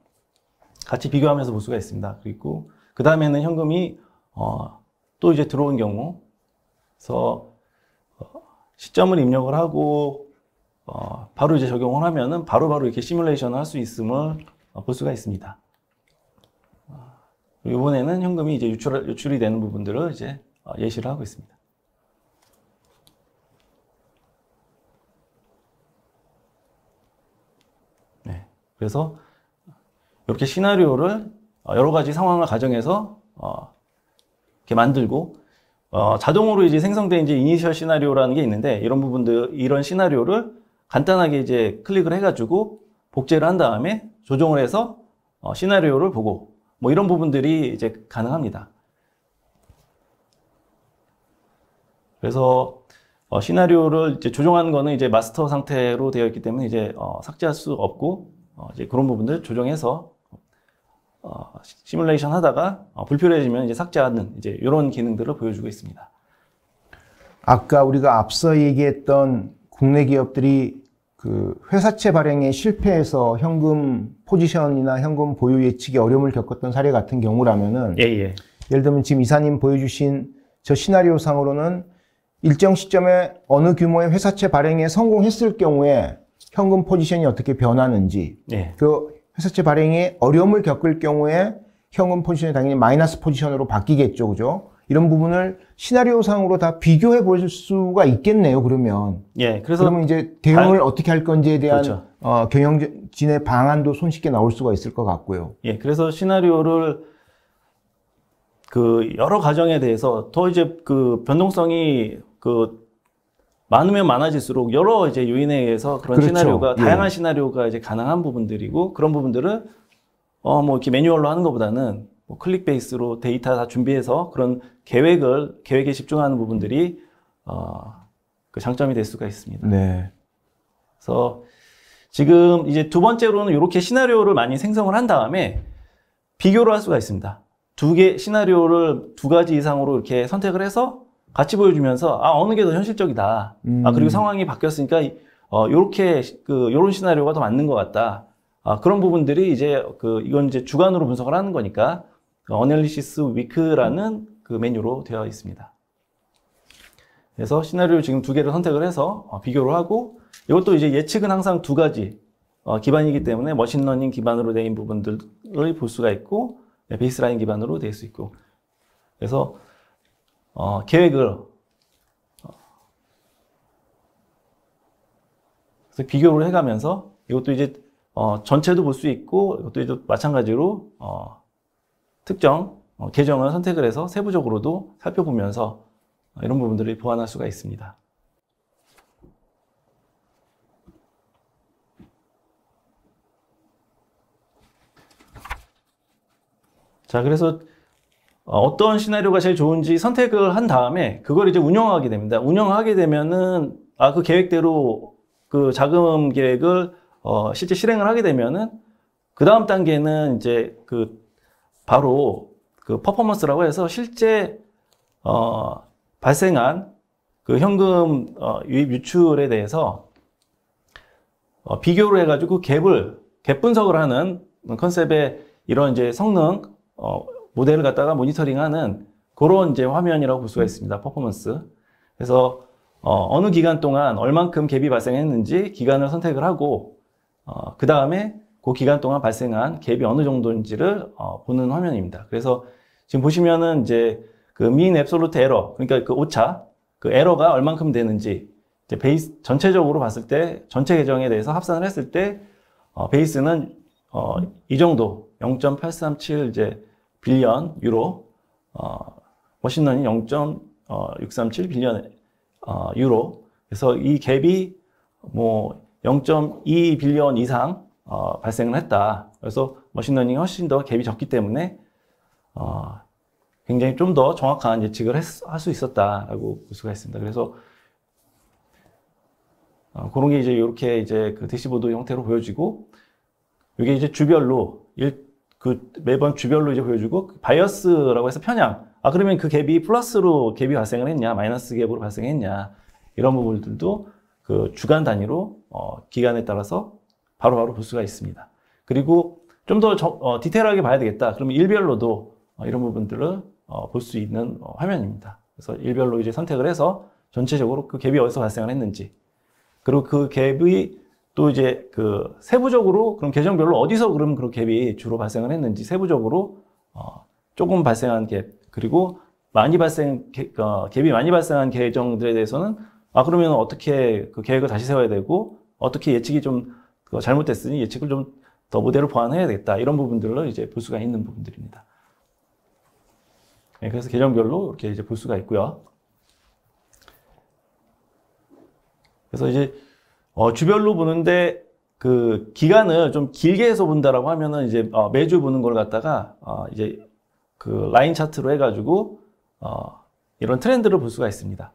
같이 비교하면서 볼 수가 있습니다. 그리고 그 다음에는 현금이 어, 또 이제 들어온 경우, 그래서 어, 시점을 입력을 하고 어, 바로 이제 적용을 하면은 바로바로 이렇게 시뮬레이션을 할 수 있음을 어, 볼 수가 있습니다. 어, 이번에는 현금이 이제 유출, 유출이 되는 부분들을 이제 예시를 하고 있습니다. 그래서 이렇게 시나리오를 어, 여러 가지 상황을 가정해서 어, 이렇게 만들고 어, 자동으로 이제 생성된 이제 이니셜 시나리오라는 게 있는데 이런 부분들 이런 시나리오를 간단하게 이제 클릭을 해가지고 복제를 한 다음에 조정을 해서 어, 시나리오를 보고 뭐 이런 부분들이 이제 가능합니다. 그래서 어, 시나리오를 이제 조정한 거는 이제 마스터 상태로 되어 있기 때문에 이제 어, 삭제할 수 없고 어, 이제 그런 부분들 조정해서 어, 시뮬레이션 하다가 어, 불필요해지면 이제 삭제하는 이제 이런 기능들을 보여주고 있습니다. 아까 우리가 앞서 얘기했던 국내 기업들이 그 회사채 발행에 실패해서 현금 포지션이나 현금 보유 예측에 어려움을 겪었던 사례 같은 경우라면은 예, 예. 예를 들면 지금 이사님 보여주신 저 시나리오상으로는 일정 시점에 어느 규모의 회사채 발행에 성공했을 경우에 현금 포지션이 어떻게 변하는지 네. 그 회사채 발행에 어려움을 겪을 경우에 현금 포지션이 당연히 마이너스 포지션으로 바뀌겠죠, 그죠? 이런 부분을 시나리오상으로 다 비교해 보실 수가 있겠네요. 그러면 예, 그래서 그러면 이제 대응을 방... 어떻게 할 건지에 대한 그렇죠. 어, 경영진의 방안도 손쉽게 나올 수가 있을 것 같고요. 예, 그래서 시나리오를 그 여러 과정에 대해서 더 이제 그 변동성이 그 많으면 많아질수록 여러 이제 요인에 의해서 그런 그렇죠. 시나리오가 예. 다양한 예. 시나리오가 이제 가능한 부분들이고 그런 부분들은 어 뭐 이렇게 매뉴얼로 하는 것보다는 뭐 클릭 베이스로 데이터 다 준비해서 그런 계획을 계획에 집중하는 부분들이 어 그 장점이 될 수가 있습니다. 네. 그래서 지금 이제 두 번째로는 이렇게 시나리오를 많이 생성을 한 다음에 비교를 할 수가 있습니다. 두 개 시나리오를 두 가지 이상으로 이렇게 선택을 해서 같이 보여주면서 아 어느 게 더 현실적이다. 음. 아 그리고 음. 상황이 바뀌었으니까 어 요렇게 그 요런 시나리오가 더 맞는 것 같다. 아 그런 부분들이 이제 그 이건 이제 주관으로 분석을 하는 거니까 그 어널리시스 위크라는 그 메뉴로 되어 있습니다. 그래서 시나리오 지금 두 개를 선택을 해서 어, 비교를 하고 이것도 이제 예측은 항상 두 가지 어, 기반이기 때문에 머신러닝 기반으로 된 부분들을 볼 수가 있고 베이스라인 네, 기반으로 될 수 있고 그래서 어, 계획을 그래서 비교를 해가면서 이것도 이제 어, 전체도 볼 수 있고 이것도 이제 마찬가지로 어, 특정 어, 계정을 선택을 해서 세부적으로도 살펴보면서 어, 이런 부분들을 보완할 수가 있습니다. 자, 그래서 어, 어떤 시나리오가 제일 좋은지 선택을 한 다음에 그걸 이제 운영하게 됩니다. 운영하게 되면은 아 그 계획대로 그 자금 계획을 어 실제 실행을 하게 되면은 그 다음 단계는 이제 그 바로 그 퍼포먼스라고 해서 실제 어 발생한 그 현금 어 유입 유출에 대해서 어 비교를 해가지고 갭을 갭 분석을 하는 컨셉의 이런 이제 성능 어 모델을 갖다가 모니터링하는 그런 이제 화면이라고 볼 수가 있습니다. 퍼포먼스. 그래서 어, 느 기간 동안 얼만큼 갭이 발생했는지 기간을 선택을 하고 어, 그 다음에 그 기간 동안 발생한 갭이 어느 정도인지를 어, 보는 화면입니다. 그래서 지금 보시면은 이제 그 mean a b s 그러니까 그 오차 그 에러가 얼만큼 되는지 베이스 전체적으로 봤을 때 전체 계정에 대해서 합산을 했을 때 어, 베이스는 어, 이 정도 0.837 이제 빌리언 유로, 어, 워싱턴이 0.637 빌리언 어, 유로. 어, 그래서 이 갭이 뭐 0.2 빌리언 이상 어, 발생을 했다. 그래서 머신러닝이 훨씬 더 갭이 적기 때문에 어, 굉장히 좀 더 정확한 예측을 할 수 있었다라고 볼 수가 있습니다. 그래서 어, 그런 게 이제 이렇게 이제 그 대시보드 형태로 보여지고 이게 이제 주별로 그 매번 주별로 이제 보여주고 그 바이어스라고 해서 편향. 아 그러면 그 갭이 플러스로 갭이 발생을 했냐, 마이너스 갭으로 발생했냐 이런 부분들도 그 주간 단위로 어, 기간에 따라서 바로바로 바로 볼 수가 있습니다. 그리고 좀더 어, 디테일하게 봐야 되겠다. 그러면 일별로도 어, 이런 부분들을 어, 볼 수 있는 어, 화면입니다. 그래서 일별로 이제 선택을 해서 전체적으로 그 갭이 어디서 발생을 했는지 그리고 그 갭이 또 이제 그 세부적으로 그럼 계정별로 어디서 그럼 그 갭이 주로 발생을 했는지 세부적으로 어 조금 발생한 갭 그리고 많이 발생 갭, 어, 갭이 많이 발생한 계정들에 대해서는 아 그러면 어떻게 그 계획을 다시 세워야 되고 어떻게 예측이 좀 그 잘못됐으니 예측을 좀더모대로 보완해야겠다 이런 부분들을 이제 볼 수가 있는 부분들입니다. 네, 그래서 계정별로 이렇게 이제 볼 수가 있고요. 그래서 이제 어, 주별로 보는데 그 기간을 좀 길게 해서 본다라고 하면은 이제 어, 매주 보는 걸 갖다가 어, 이제 그 라인 차트로 해가지고 어, 이런 트렌드를 볼 수가 있습니다.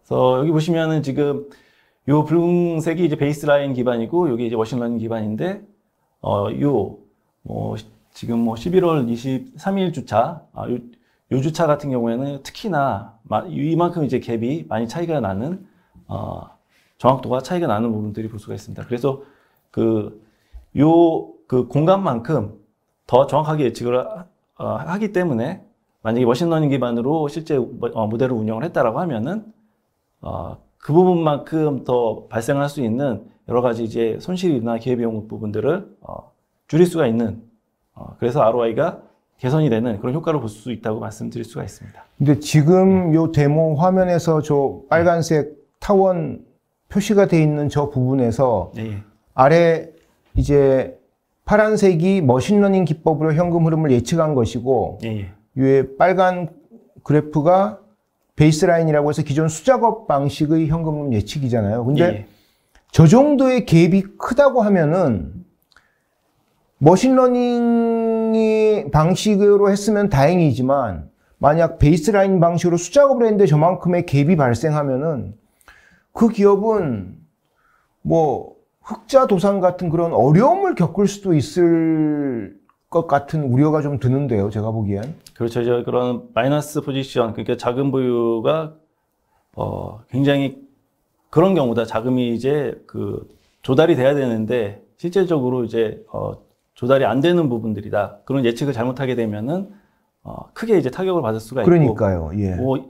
그래서 여기 보시면은 지금 요 붉은색이 이제 베이스라인 기반이고 여기 이제 워싱런 기반인데 어요뭐 지금 뭐 11월 23일 주차 아, 요, 요주차 같은 경우에는 특히나 이만큼 이제 갭이 많이 차이가 나는 어, 정확도가 차이가 나는 부분들이 볼 수가 있습니다. 그래서 그 요그 그 공간만큼 더 정확하게 예측을 어, 하기 때문에 만약에 머신러닝 기반으로 실제 뭐, 어, 모델을 운영을 했다라고 하면은 어, 그 부분만큼 더 발생할 수 있는 여러 가지 이제 손실이나 기회비용 부분들을 어, 줄일 수가 있는 어, 그래서 ROI가 개선이 되는 그런 효과를 볼 수 있다고 말씀드릴 수가 있습니다. 근데 지금 네. 요 데모 화면에서 저 빨간색 타원 표시가 돼 있는 저 부분에서 네. 아래 이제 파란색이 머신러닝 기법으로 현금 흐름을 예측한 것이고 예, 예. 빨간 그래프가 베이스라인이라고 해서 기존 수작업 방식의 현금 흐름 예측이잖아요. 근데 예, 예. 저 정도의 갭이 크다고 하면은 머신러닝 라이 방식으로 했으면 다행이지만 만약 베이스라인 방식으로 수작업을 했는데 저만큼의 갭이 발생하면은 그 기업은 뭐 흑자 도산 같은 그런 어려움을 겪을 수도 있을 것 같은 우려가 좀 드는데요, 제가 보기엔. 그렇죠. 이제 그런 마이너스 포지션, 그러니까 자금 보유가 어, 굉장히 그런 경우다. 자금이 이제 그 조달이 돼야 되는데 실제적으로 이제 어, 조달이 안 되는 부분들이다. 그런 예측을 잘못하게 되면은 어, 크게 이제 타격을 받을 수가 그러니까요. 있고. 예. 뭐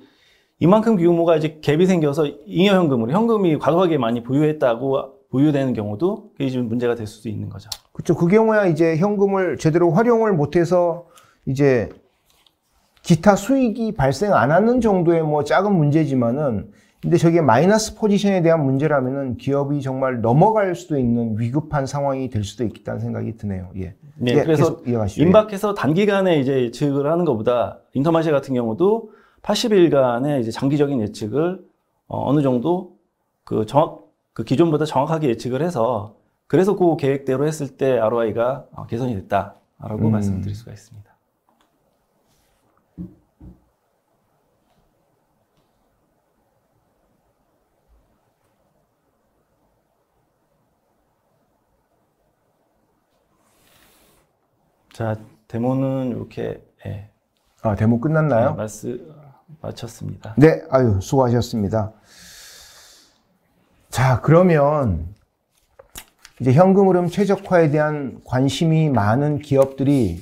이만큼 규모가 이제 갭이 생겨서 잉여 현금으로 현금이 과도하게 많이 보유했다고 보유되는 경우도 그게 좀 문제가 될 수도 있는 거죠. 그렇죠. 그 경우야 이제 현금을 제대로 활용을 못해서 이제 기타 수익이 발생 안 하는 정도의 뭐 작은 문제지만은 근데 저게 마이너스 포지션에 대한 문제라면은 기업이 정말 넘어갈 수도 있는 위급한 상황이 될 수도 있다는 겠 생각이 드네요. 예. 네, 예, 그래서 임박해서 예. 단기간에 이제 예측을 하는 것보다 인터마시 같은 경우도 80일간의 이제 장기적인 예측을 어, 느 정도 그 정확 그 기존보다 정확하게 예측을 해서 그래서 그 계획대로 했을 때 ROI가 어, 개선이 됐다라고 음. 말씀드릴 수가 있습니다. 자, 데모는 이렇게 예. 아, 데모 끝났나요? 아, 말씀 마쳤습니다. 네, 아유, 수고하셨습니다. 자, 그러면 이제 현금 흐름 최적화에 대한 관심이 많은 기업들이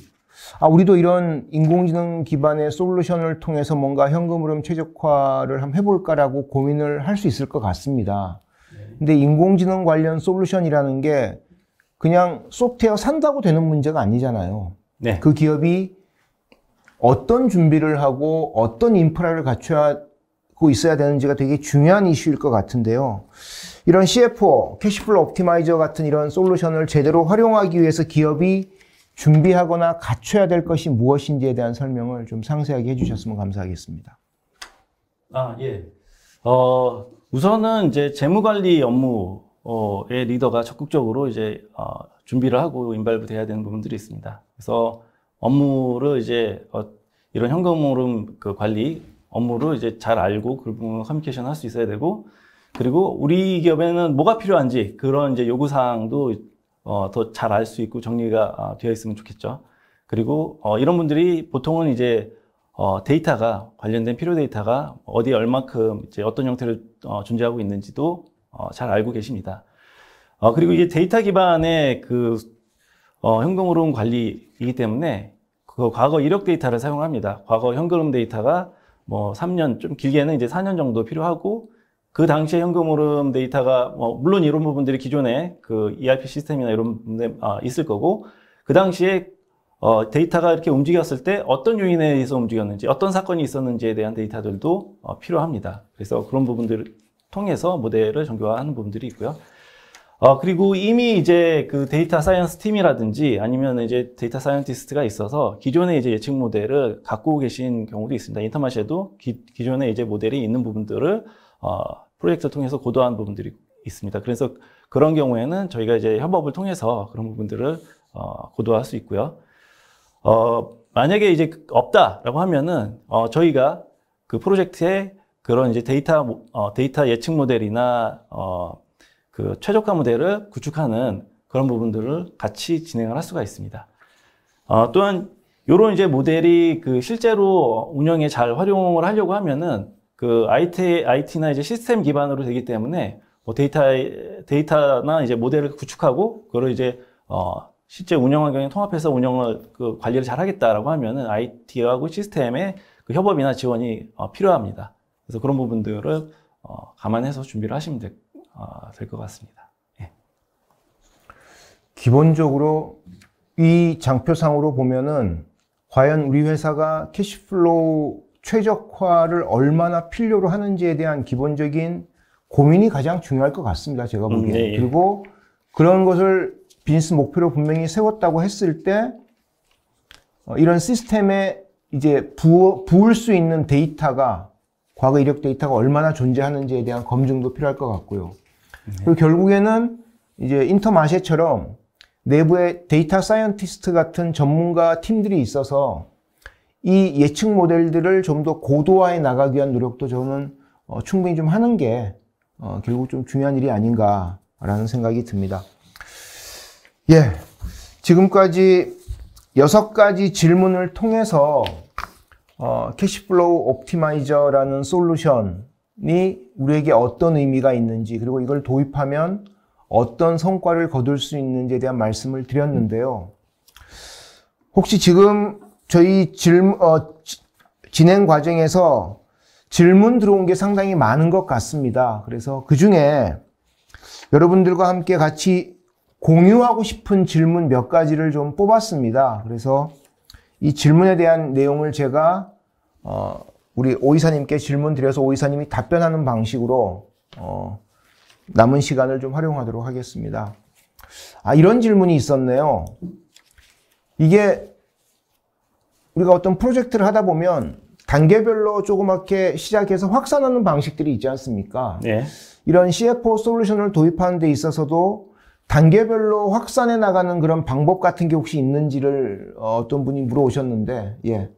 아, 우리도 이런 인공지능 기반의 솔루션을 통해서 뭔가 현금 흐름 최적화를 한번 해볼까라고 고민을 할 수 있을 것 같습니다. 네. 근데 인공지능 관련 솔루션이라는 게 그냥 소프트웨어 산다고 되는 문제가 아니잖아요. 네. 그 기업이 어떤 준비를 하고 어떤 인프라를 갖추고 있어야 되는지가 되게 중요한 이슈일 것 같은데요. 이런 CFO, 캐시플로 옵티마이저 같은 이런 솔루션을 제대로 활용하기 위해서 기업이 준비하거나 갖춰야 될 것이 무엇인지에 대한 설명을 좀 상세하게 해주셨으면 감사하겠습니다. 아, 예. 어, 우선은 이제 재무관리 업무 어, 의 리더가 적극적으로 이제 어, 준비를 하고 인발부 돼야 되는 부분들이 있습니다. 그래서 업무를 이제 어, 이런 현금흐름 그 관리 업무를 이제 잘 알고 그 부분 커뮤니케이션 할 수 있어야 되고 그리고 우리 기업에는 뭐가 필요한지 그런 이제 요구 사항도 어, 더 잘 알 수 있고 정리가 어, 되어 있으면 좋겠죠. 그리고 어, 이런 분들이 보통은 이제 어, 데이터가 관련된 필요 데이터가 어디 에 얼마큼 이제 어떤 형태로 어, 존재하고 있는지도 어, 잘 알고 계십니다. 어, 그리고 이게 데이터 기반의 그 어, 현금흐름 관리이기 때문에 그 과거 이력 데이터를 사용합니다. 과거 현금 데이터가 뭐 3년 좀 길게는 이제 4년 정도 필요하고 그 당시에 현금흐름 데이터가 뭐 물론 이런 부분들이 기존에 그 ERP 시스템이나 이런 부분에 아, 있을 거고 그 당시에 어, 데이터가 이렇게 움직였을 때 어떤 요인에 의해서 움직였는지 어떤 사건이 있었는지에 대한 데이터들도 어, 필요합니다. 그래서 그런 부분들 통해서 모델을 정교화하는 부분들이 있고요. 어, 그리고 이미 이제 그 데이터 사이언스 팀이라든지 아니면 이제 데이터 사이언티스트가 있어서 기존의 이제 예측 모델을 갖고 계신 경우도 있습니다. 인터마시에도 기, 기존의 이제 모델이 있는 부분들을 어, 프로젝트 를 통해서 고도한 부분들이 있습니다. 그래서 그런 경우에는 저희가 이제 협업을 통해서 그런 부분들을 어, 고도화할 수 있고요. 어, 만약에 이제 없다라고 하면은 어, 저희가 그 프로젝트에 그런 이제 데이터 어, 데이터 예측 모델이나 어, 그 최적화 모델을 구축하는 그런 부분들을 같이 진행을 할 수가 있습니다. 어, 또한 요런 이제 모델이 그 실제로 운영에 잘 활용을 하려고 하면은 그 IT, IT나 이제 시스템 기반으로 되기 때문에 뭐 데이터, 데이터나 이제 모델을 구축하고 그걸 이제 어, 실제 운영 환경에 통합해서 운영을 그 관리를 잘 하겠다라고 하면은 IT하고 시스템의 그 협업이나 지원이 어, 필요합니다. 그래서 그런 부분들을 어, 감안해서 준비를 하시면 될것 어, 같습니다. 예. 기본적으로 이 장표상으로 보면은 과연 우리 회사가 캐시플로우 최적화를 얼마나 필요로 하는지에 대한 기본적인 고민이 가장 중요할 것 같습니다. 제가 보기에. 음, 네, 예. 그리고 그런 것을 비즈니스 목표로 분명히 세웠다고 했을 때 어, 이런 시스템에 이제 부 부을 수 있는 데이터가 과거 이력 데이터가 얼마나 존재하는지에 대한 검증도 필요할 것 같고요. 네. 그리고 결국에는 이제 인터마셰처럼 내부에 데이터 사이언티스트 같은 전문가 팀들이 있어서 이 예측 모델들을 좀 더 고도화해 나가기 위한 노력도 저는 어, 충분히 좀 하는 게 어, 결국 좀 중요한 일이 아닌가라는 생각이 듭니다. 예. 지금까지 여섯 가지 질문을 통해서 어, 캐시플로우 옵티마이저라는 솔루션이 우리에게 어떤 의미가 있는지 그리고 이걸 도입하면 어떤 성과를 거둘 수 있는지에 대한 말씀을 드렸는데요. 혹시 지금 저희 질, 어, 진행 과정에서 질문 들어온 게 상당히 많은 것 같습니다. 그래서 그 중에 여러분들과 함께 같이 공유하고 싶은 질문 몇 가지를 좀 뽑았습니다. 그래서 이 질문에 대한 내용을 제가 어, 우리 오이사님께 질문 드려서 오이사님이 답변하는 방식으로 어, 남은 시간을 좀 활용하도록 하겠습니다. 아 이런 질문이 있었네요. 이게 우리가 어떤 프로젝트를 하다 보면 단계별로 조그맣게 시작해서 확산하는 방식들이 있지 않습니까? 네. 이런 CFO 솔루션을 도입하는 데 있어서도 단계별로 확산해 나가는 그런 방법 같은 게 혹시 있는지를 어, 어떤 분이 물어오셨는데 예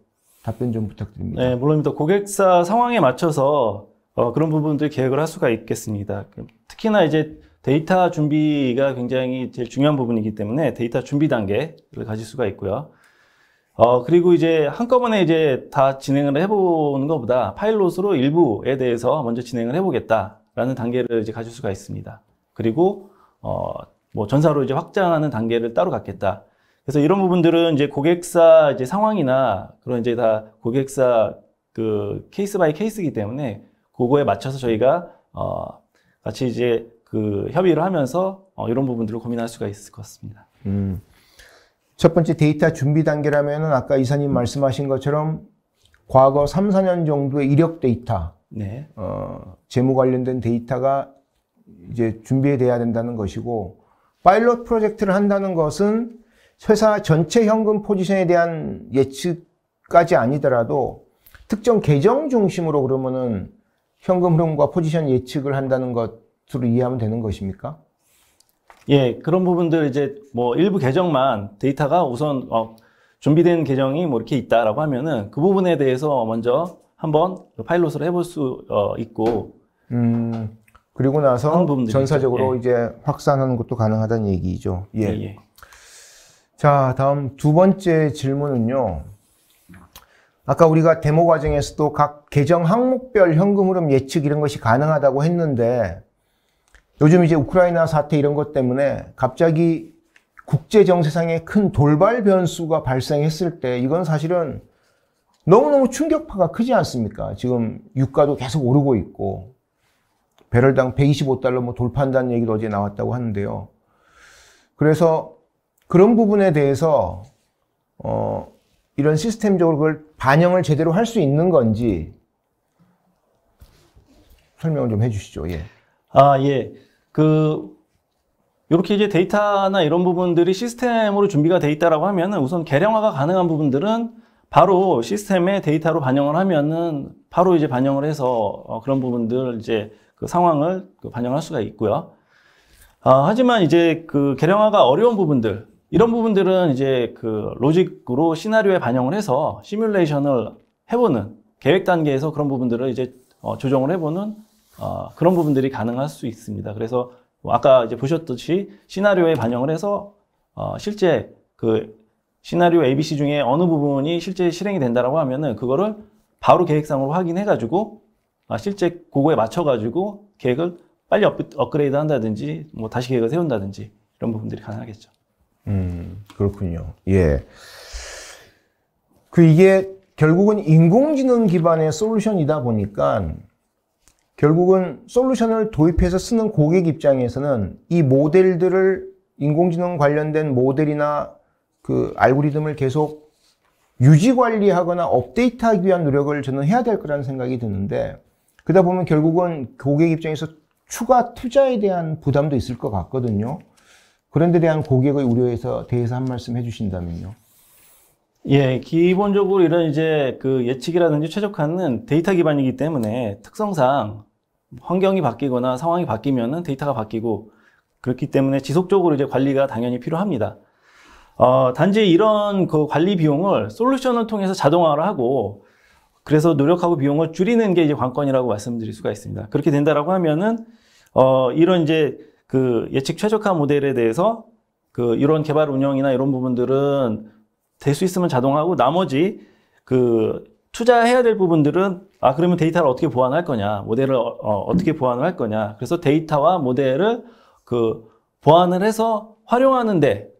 답변 좀 부탁드립니다. 네 물론입니다. 고객사 상황에 맞춰서 어, 그런 부분들 계획을 할 수가 있겠습니다. 특히나 이제 데이터 준비가 굉장히 제일 중요한 부분이기 때문에 데이터 준비 단계를 가질 수가 있고요. 어, 그리고 이제 한꺼번에 이제 다 진행을 해보는 것보다 파일럿으로 일부에 대해서 먼저 진행을 해보겠다라는 단계를 이제 가질 수가 있습니다. 그리고, 어, 뭐 전사로 이제 확장하는 단계를 따로 갖겠다. 그래서 이런 부분들은 이제 고객사 이제 상황이나 그런 이제 다 고객사 그 케이스 바이 케이스이기 때문에 그거에 맞춰서 저희가 어 같이 이제 그 협의를 하면서 어 이런 부분들을 고민할 수가 있을 것 같습니다. 음. 첫 번째 데이터 준비 단계라면은 아까 이사님 음. 말씀하신 것처럼 과거 3, 4년 정도의 이력 데이터, 네. 어, 재무 관련된 데이터가 이제 준비돼야 된다는 것이고 파일럿 프로젝트를 한다는 것은 회사 전체 현금 포지션에 대한 예측까지 아니더라도 특정 계정 중심으로 그러면은 현금 흐름과 포지션 예측을 한다는 것으로 이해하면 되는 것입니까? 예, 그런 부분들 이제 뭐 일부 계정만 데이터가 우선 어, 준비된 계정이 뭐 이렇게 있다라고 하면은 그 부분에 대해서 먼저 한번 파일럿으로 해볼 수 어, 있고 음, 그리고 나서 전사적으로 예. 이제 확산하는 것도 가능하다는 얘기죠. 예. 예. 예. 자, 다음 두 번째 질문은요. 아까 우리가 데모 과정에서도 각 계정 항목별 현금 흐름 예측 이런 것이 가능하다고 했는데 요즘 이제 우크라이나 사태 이런 것 때문에 갑자기 국제 정세상에 큰 돌발 변수가 발생했을 때 이건 사실은 너무너무 충격파가 크지 않습니까? 지금 유가도 계속 오르고 있고 배럴당 125달러 뭐 돌파한다는 얘기도 어제 나왔다고 하는데요. 그래서 그런 부분에 대해서 어, 이런 시스템적으로 그걸 반영을 제대로 할 수 있는 건지 설명을 좀 해주시죠. 예. 아 예. 그 이렇게 이제 데이터나 이런 부분들이 시스템으로 준비가 돼 있다라고 하면은 우선 개량화가 가능한 부분들은 바로 시스템에 데이터로 반영을 하면은 바로 이제 반영을 해서 어, 그런 부분들 이제 그 상황을 그 반영할 수가 있고요. 아, 하지만 이제 그 계량화가 어려운 부분들 이런 부분들은 이제 그 로직으로 시나리오에 반영을 해서 시뮬레이션을 해보는 계획 단계에서 그런 부분들을 이제 어, 조정을 해보는 어, 그런 부분들이 가능할 수 있습니다. 그래서 아까 이제 보셨듯이 시나리오에 반영을 해서 어, 실제 그 시나리오 ABC 중에 어느 부분이 실제 실행이 된다라고 하면은 그거를 바로 계획상으로 확인해가지고 아, 실제 그거에 맞춰가지고 계획을 빨리 업, 그레이드 한다든지 뭐 다시 계획을 세운다든지 이런 부분들이 가능하겠죠. 음, 그렇군요. 예. 그 이게 결국은 인공지능 기반의 솔루션이다 보니까 결국은 솔루션을 도입해서 쓰는 고객 입장에서는 이 모델들을 인공지능 관련된 모델이나 그 알고리즘을 계속 유지 관리하거나 업데이트하기 위한 노력을 저는 해야 될 거라는 생각이 드는데 그러다 보면 결국은 고객 입장에서 추가 투자에 대한 부담도 있을 것 같거든요. 그런 데 대한 고객의 우려에서 대해서 한 말씀 해주신다면요. 예, 기본적으로 이런 이제 그 예측이라든지 최적화는 데이터 기반이기 때문에 특성상 환경이 바뀌거나 상황이 바뀌면은 데이터가 바뀌고 그렇기 때문에 지속적으로 이제 관리가 당연히 필요합니다. 어, 단지 이런 그 관리 비용을 솔루션을 통해서 자동화를 하고 그래서 노력하고 비용을 줄이는 게 이제 관건이라고 말씀드릴 수가 있습니다. 그렇게 된다라고 하면은 어 이런 이제 그 예측 최적화 모델에 대해서 그 이런 개발 운영이나 이런 부분들은 될 수 있으면 자동하고 나머지 그 투자해야 될 부분들은 아 그러면 데이터를 어떻게 보완할 거냐 모델을 어, 어 떻게 보완을 할 거냐 그래서 데이터와 모델을 그 보완을 해서 활용하는데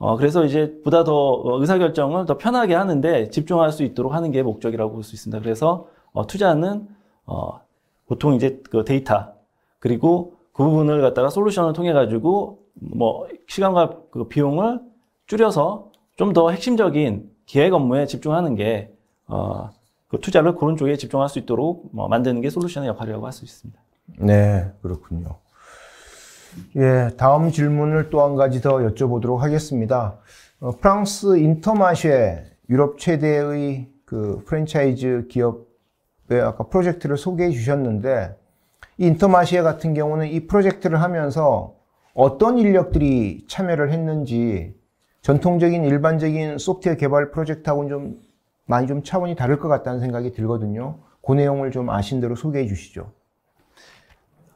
어, 그래서 이제 보다 더 어, 의사결정을 더 편하게 하는데 집중할 수 있도록 하는 게 목적이라고 볼 수 있습니다. 그래서 어, 투자는 어, 보통 이제 그 데이터 그리고 그 부분을 갖다가 솔루션을 통해 가지고 뭐 시간과 그 비용을 줄여서 좀 더 핵심적인 기획 업무에 집중하는 게 어, 그 투자를 그런 쪽에 집중할 수 있도록 뭐 만드는 게 솔루션의 역할이라고 할 수 있습니다. 네, 그렇군요. 예, 다음 질문을 또 한 가지 더 여쭤보도록 하겠습니다. 어, 프랑스 인터마쉐 유럽 최대의 그 프랜차이즈 기업의 아까 프로젝트를 소개해 주셨는데 이인터마시 같은 경우는 이 프로젝트를 하면서 어떤 인력들이 참여를 했는지 전통적인 일반적인 소프트웨어 개발 프로젝트하고는 좀 많이 좀 차원이 다를 것 같다는 생각이 들거든요. 그 내용을 좀 아신 대로 소개해 주시죠.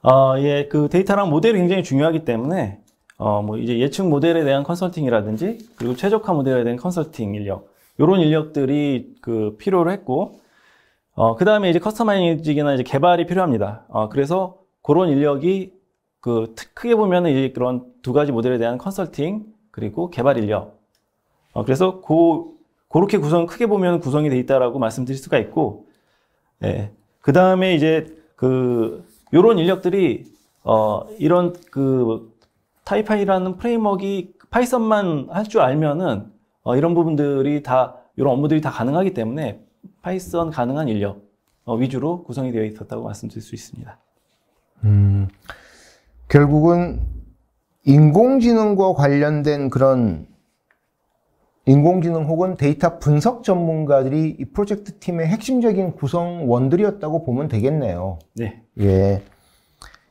어, 예, 그 데이터랑 모델이 굉장히 중요하기 때문에 어, 뭐 이제 예측 모델에 대한 컨설팅이라든지 그리고 최적화 모델에 대한 컨설팅 인력 이런 인력들이 그 필요로 했고 어, 그 다음에 이제 커스터마이징이나 이제 개발이 필요합니다. 어, 그래서 그런 인력이 그 크게 보면은 이제 그런 두 가지 모델에 대한 컨설팅 그리고 개발 인력. 어, 그래서 고 그렇게 구성 크게 보면 구성이 돼 있다라고 말씀드릴 수가 있고, 예. 그 다음에 이제 그 이런 인력들이 어, 이런 그 타이파이라는 프레임워크이 파이썬만 할 줄 알면은 어, 이런 부분들이 다 이런 업무들이 다 가능하기 때문에 파이썬 가능한 인력 어, 위주로 구성이 되어 있었다고 말씀드릴 수 있습니다. 음, 결국은 인공지능과 관련된 그런 인공지능 혹은 데이터 분석 전문가들이 이 프로젝트 팀의 핵심적인 구성원들이었다고 보면 되겠네요. 네. 예.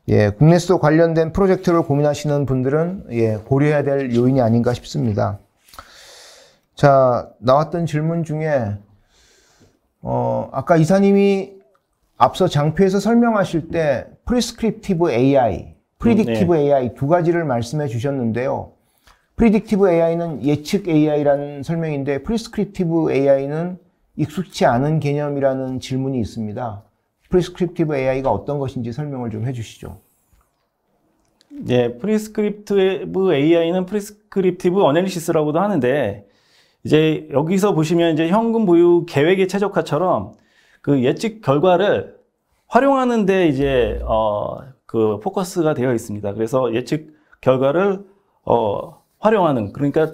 예, 국내수 관련된 프로젝트를 고민하시는 분들은 예, 고려해야 될 요인이 아닌가 싶습니다. 자, 나왔던 질문 중에 어, 아까 이사님이 앞서 장표에서 설명하실 때 프리스크립티브 AI, 프리딕티브 음, 네. AI 두 가지를 말씀해 주셨는데요. 프리딕티브 AI는 예측 AI라는 설명인데 프리스크립티브 AI는 익숙치 않은 개념이라는 질문이 있습니다. 프리스크립티브 AI가 어떤 것인지 설명을 좀 해주시죠. 예, 프리스크립티브 AI는 프리스크립티브 어널리시스라고도 하는데 이제 여기서 보시면 이제 현금 보유 계획의 최적화처럼 그 예측 결과를 활용하는데 이제 어 그 포커스가 되어 있습니다. 그래서 예측 결과를 어 활용하는 그러니까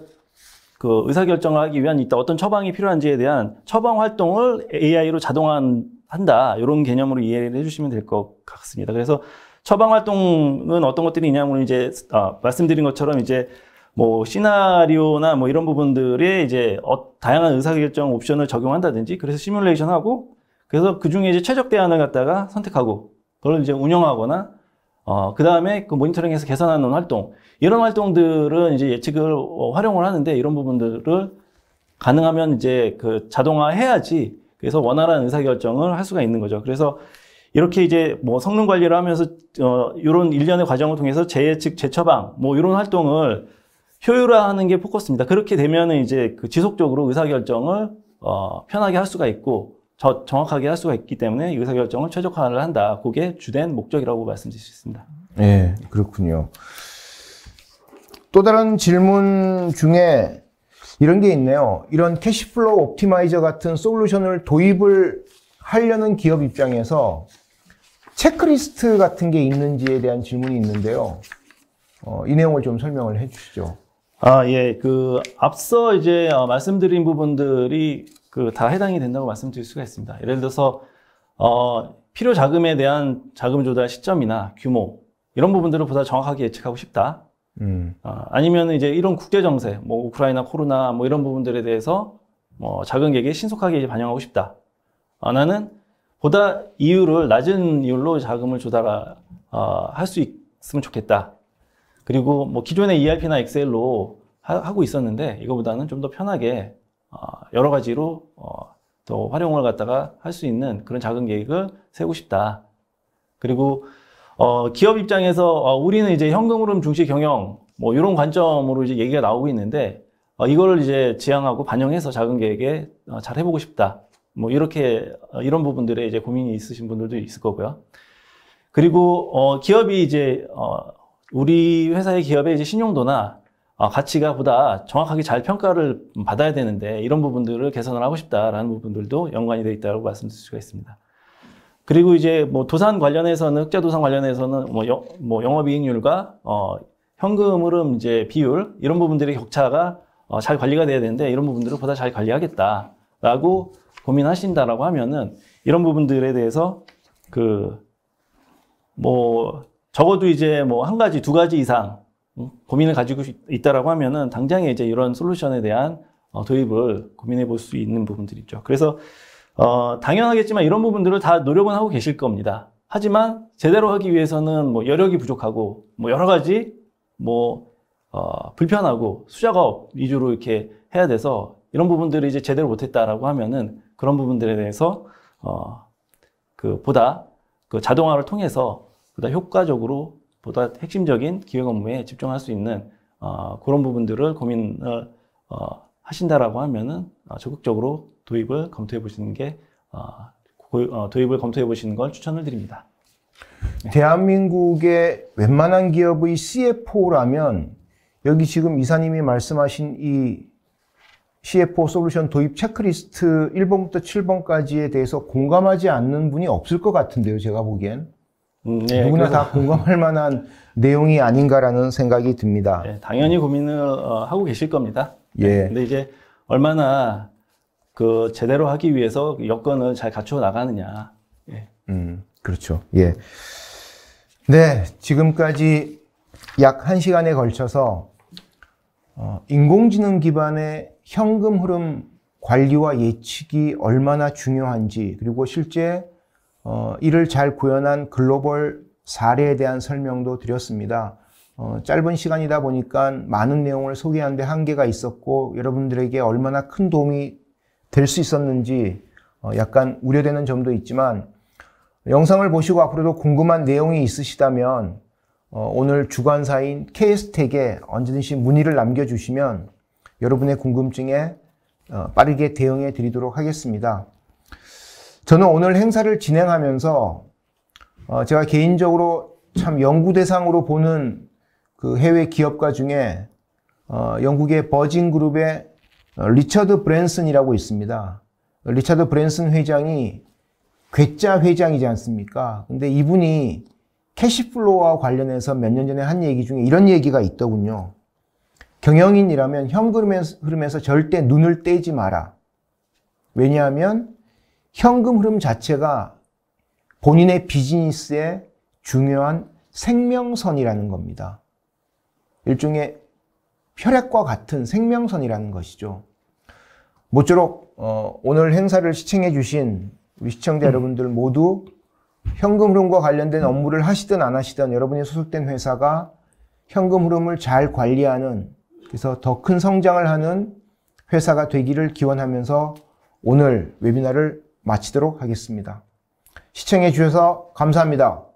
그 의사결정을 하기 위한 이따 어떤 처방이 필요한지에 대한 처방 활동을 AI로 자동화한다 이런 개념으로 이해를 해주시면 될 것 같습니다. 그래서 처방 활동은 어떤 것들이 있냐면 이제 아, 말씀드린 것처럼 이제 뭐 시나리오나 뭐 이런 부분들에 이제 어, 다양한 의사결정 옵션을 적용한다든지 그래서 시뮬레이션하고 그래서 그 중에 이제 최적 대안을 갖다가 선택하고 그걸 이제 운영하거나 어, 그 다음에 그모니터링해서 계산하는 활동. 이런 활동들은 이제 예측을 어, 활용을 하는데 이런 부분들을 가능하면 이제 그 자동화 해야지 그래서 원활한 의사결정을 할 수가 있는 거죠. 그래서 이렇게 이제 뭐 성능 관리를 하면서 어, 이런 일련의 과정을 통해서 재예측, 재처방 뭐 이런 활동을 효율화하는 게 포커스입니다. 그렇게 되면은 이제 그 지속적으로 의사결정을 어, 편하게 할 수가 있고 저 정확하게 할 수가 있기 때문에 의사결정을 최적화를 한다. 그게 주된 목적이라고 말씀드릴 수 있습니다. 네, 그렇군요. 또 다른 질문 중에 이런 게 있네요. 이런 캐시플로우 옵티마이저 같은 솔루션을 도입을 하려는 기업 입장에서 체크리스트 같은 게 있는지에 대한 질문이 있는데요. 어, 이 내용을 좀 설명을 해 주시죠. 아, 예. 그, 앞서 이제 어, 말씀드린 부분들이 그다 해당이 된다고 말씀드릴 수가 있습니다. 예를 들어서 어, 필요 자금에 대한 자금 조달 시점이나 규모 이런 부분들을 보다 정확하게 예측하고 싶다. 음. 어, 아니면 이제 이런 국제 정세, 뭐 우크라이나 코로나 뭐 이런 부분들에 대해서 뭐 자금객에 신속하게 반영하고 싶다. 아, 나는 보다 이율을 낮은 이율로 자금을 조달할 어, 수 있으면 좋겠다. 그리고 뭐 기존의 ERP나 엑셀로 하, 고 있었는데 이거보다는 좀 더 편하게 어, 여러 가지로 어, 더 활용을 갖다가 할 수 있는 그런 작은 계획을 세우고 싶다. 그리고 어, 기업 입장에서 우리는 이제 현금 흐름 중시 경영 뭐 이런 관점으로 이제 얘기가 나오고 있는데 이거를 이제 지향하고 반영해서 작은 계획에 잘 해보고 싶다. 뭐 이렇게 이런 부분들에 이제 고민이 있으신 분들도 있을 거고요. 그리고 기업이 이제 우리 회사의 기업의 이제 신용도나 가치가 아, 보다 정확하게 잘 평가를 받아야 되는데 이런 부분들을 개선을 하고 싶다라는 부분들도 연관이 되어 있다고 말씀드릴 수가 있습니다. 그리고 이제 뭐 도산 관련해서는 흑자 도산 관련해서는 뭐, 영, 뭐 영업이익률과 어, 현금 흐름 이제 비율 이런 부분들의 격차가 어, 잘 관리가 돼야 되는데 이런 부분들을 보다 잘 관리하겠다라고 고민하신다라고 하면은 이런 부분들에 대해서 그 뭐 적어도 이제 뭐 한 가지 두 가지 이상 어? 고민을 가지고 있다라고 하면은 당장에 이제 이런 솔루션에 대한 어, 도입을 고민해 볼 수 있는 부분들이 있죠. 그래서 어, 당연하겠지만 이런 부분들을 다 노력은 하고 계실 겁니다. 하지만 제대로 하기 위해서는 뭐 여력이 부족하고 뭐 여러 가지 뭐 어, 불편하고 수작업 위주로 이렇게 해야 돼서 이런 부분들을 이제 제대로 못했다라고 하면은 그런 부분들에 대해서 어, 그 보다 그 자동화를 통해서 보다 효과적으로 보다 핵심적인 기획 업무에 집중할 수 있는 어, 그런 부분들을 고민을 어, 하신다라고 하면은 어, 적극적으로 도입을 검토해 보시는 게 어, 고, 어, 도입을 검토해 보시는 걸 추천을 드립니다. 네. 대한민국의 웬만한 기업의 CFO라면 여기 지금 이사님이 말씀하신 이 CFO 솔루션 도입 체크리스트 1번부터 7번까지에 대해서 공감하지 않는 분이 없을 것 같은데요, 제가 보기엔. 네, 누구나 그래서... 다 공감할 만한 내용이 아닌가라는 생각이 듭니다. 네, 당연히 고민을 어, 하고 계실 겁니다. 네, 예. 근데 이제 얼마나 그 제대로 하기 위해서 여건을 잘 갖추어 나가느냐. 예. 음, 그렇죠. 예. 네, 지금까지 약 1시간에 걸쳐서 어, 인공지능 기반의 현금 흐름 관리와 예측이 얼마나 중요한지 그리고 실제 어, 이를 잘 구현한 글로벌 사례에 대한 설명도 드렸습니다. 어, 짧은 시간이다 보니까 많은 내용을 소개하는데 한계가 있었고 여러분들에게 얼마나 큰 도움이 될 수 있었는지 어, 약간 우려되는 점도 있지만 영상을 보시고 앞으로도 궁금한 내용이 있으시다면 어, 오늘 주관사인 케이스텍에 언제든지 문의를 남겨주시면 여러분의 궁금증에 어, 빠르게 대응해 드리도록 하겠습니다. 저는 오늘 행사를 진행하면서 어 제가 개인적으로 참 연구 대상으로 보는 그 해외 기업가 중에 어 영국의 버진 그룹의 어, 리처드 브랜슨이라고 있습니다. 리처드 브랜슨 회장이 괴짜 회장이지 않습니까? 근데 이분이 캐시플로와 관련해서 몇 년 전에 한 얘기 중에 이런 얘기가 있더군요. 경영인이라면 현금 흐름에서 절대 눈을 떼지 마라. 왜냐하면 현금 흐름 자체가 본인의 비즈니스의 중요한 생명선이라는 겁니다. 일종의 혈액과 같은 생명선이라는 것이죠. 모쪼록 어, 오늘 행사를 시청해 주신 우리 시청자 음. 여러분들 모두 현금 흐름과 관련된 업무를 하시든 안 하시든 여러분이 소속된 회사가 현금 흐름을 잘 관리하는 그래서 더 큰 성장을 하는 회사가 되기를 기원하면서 오늘 웨비나를 마치도록 하겠습니다. 시청해 주셔서 감사합니다.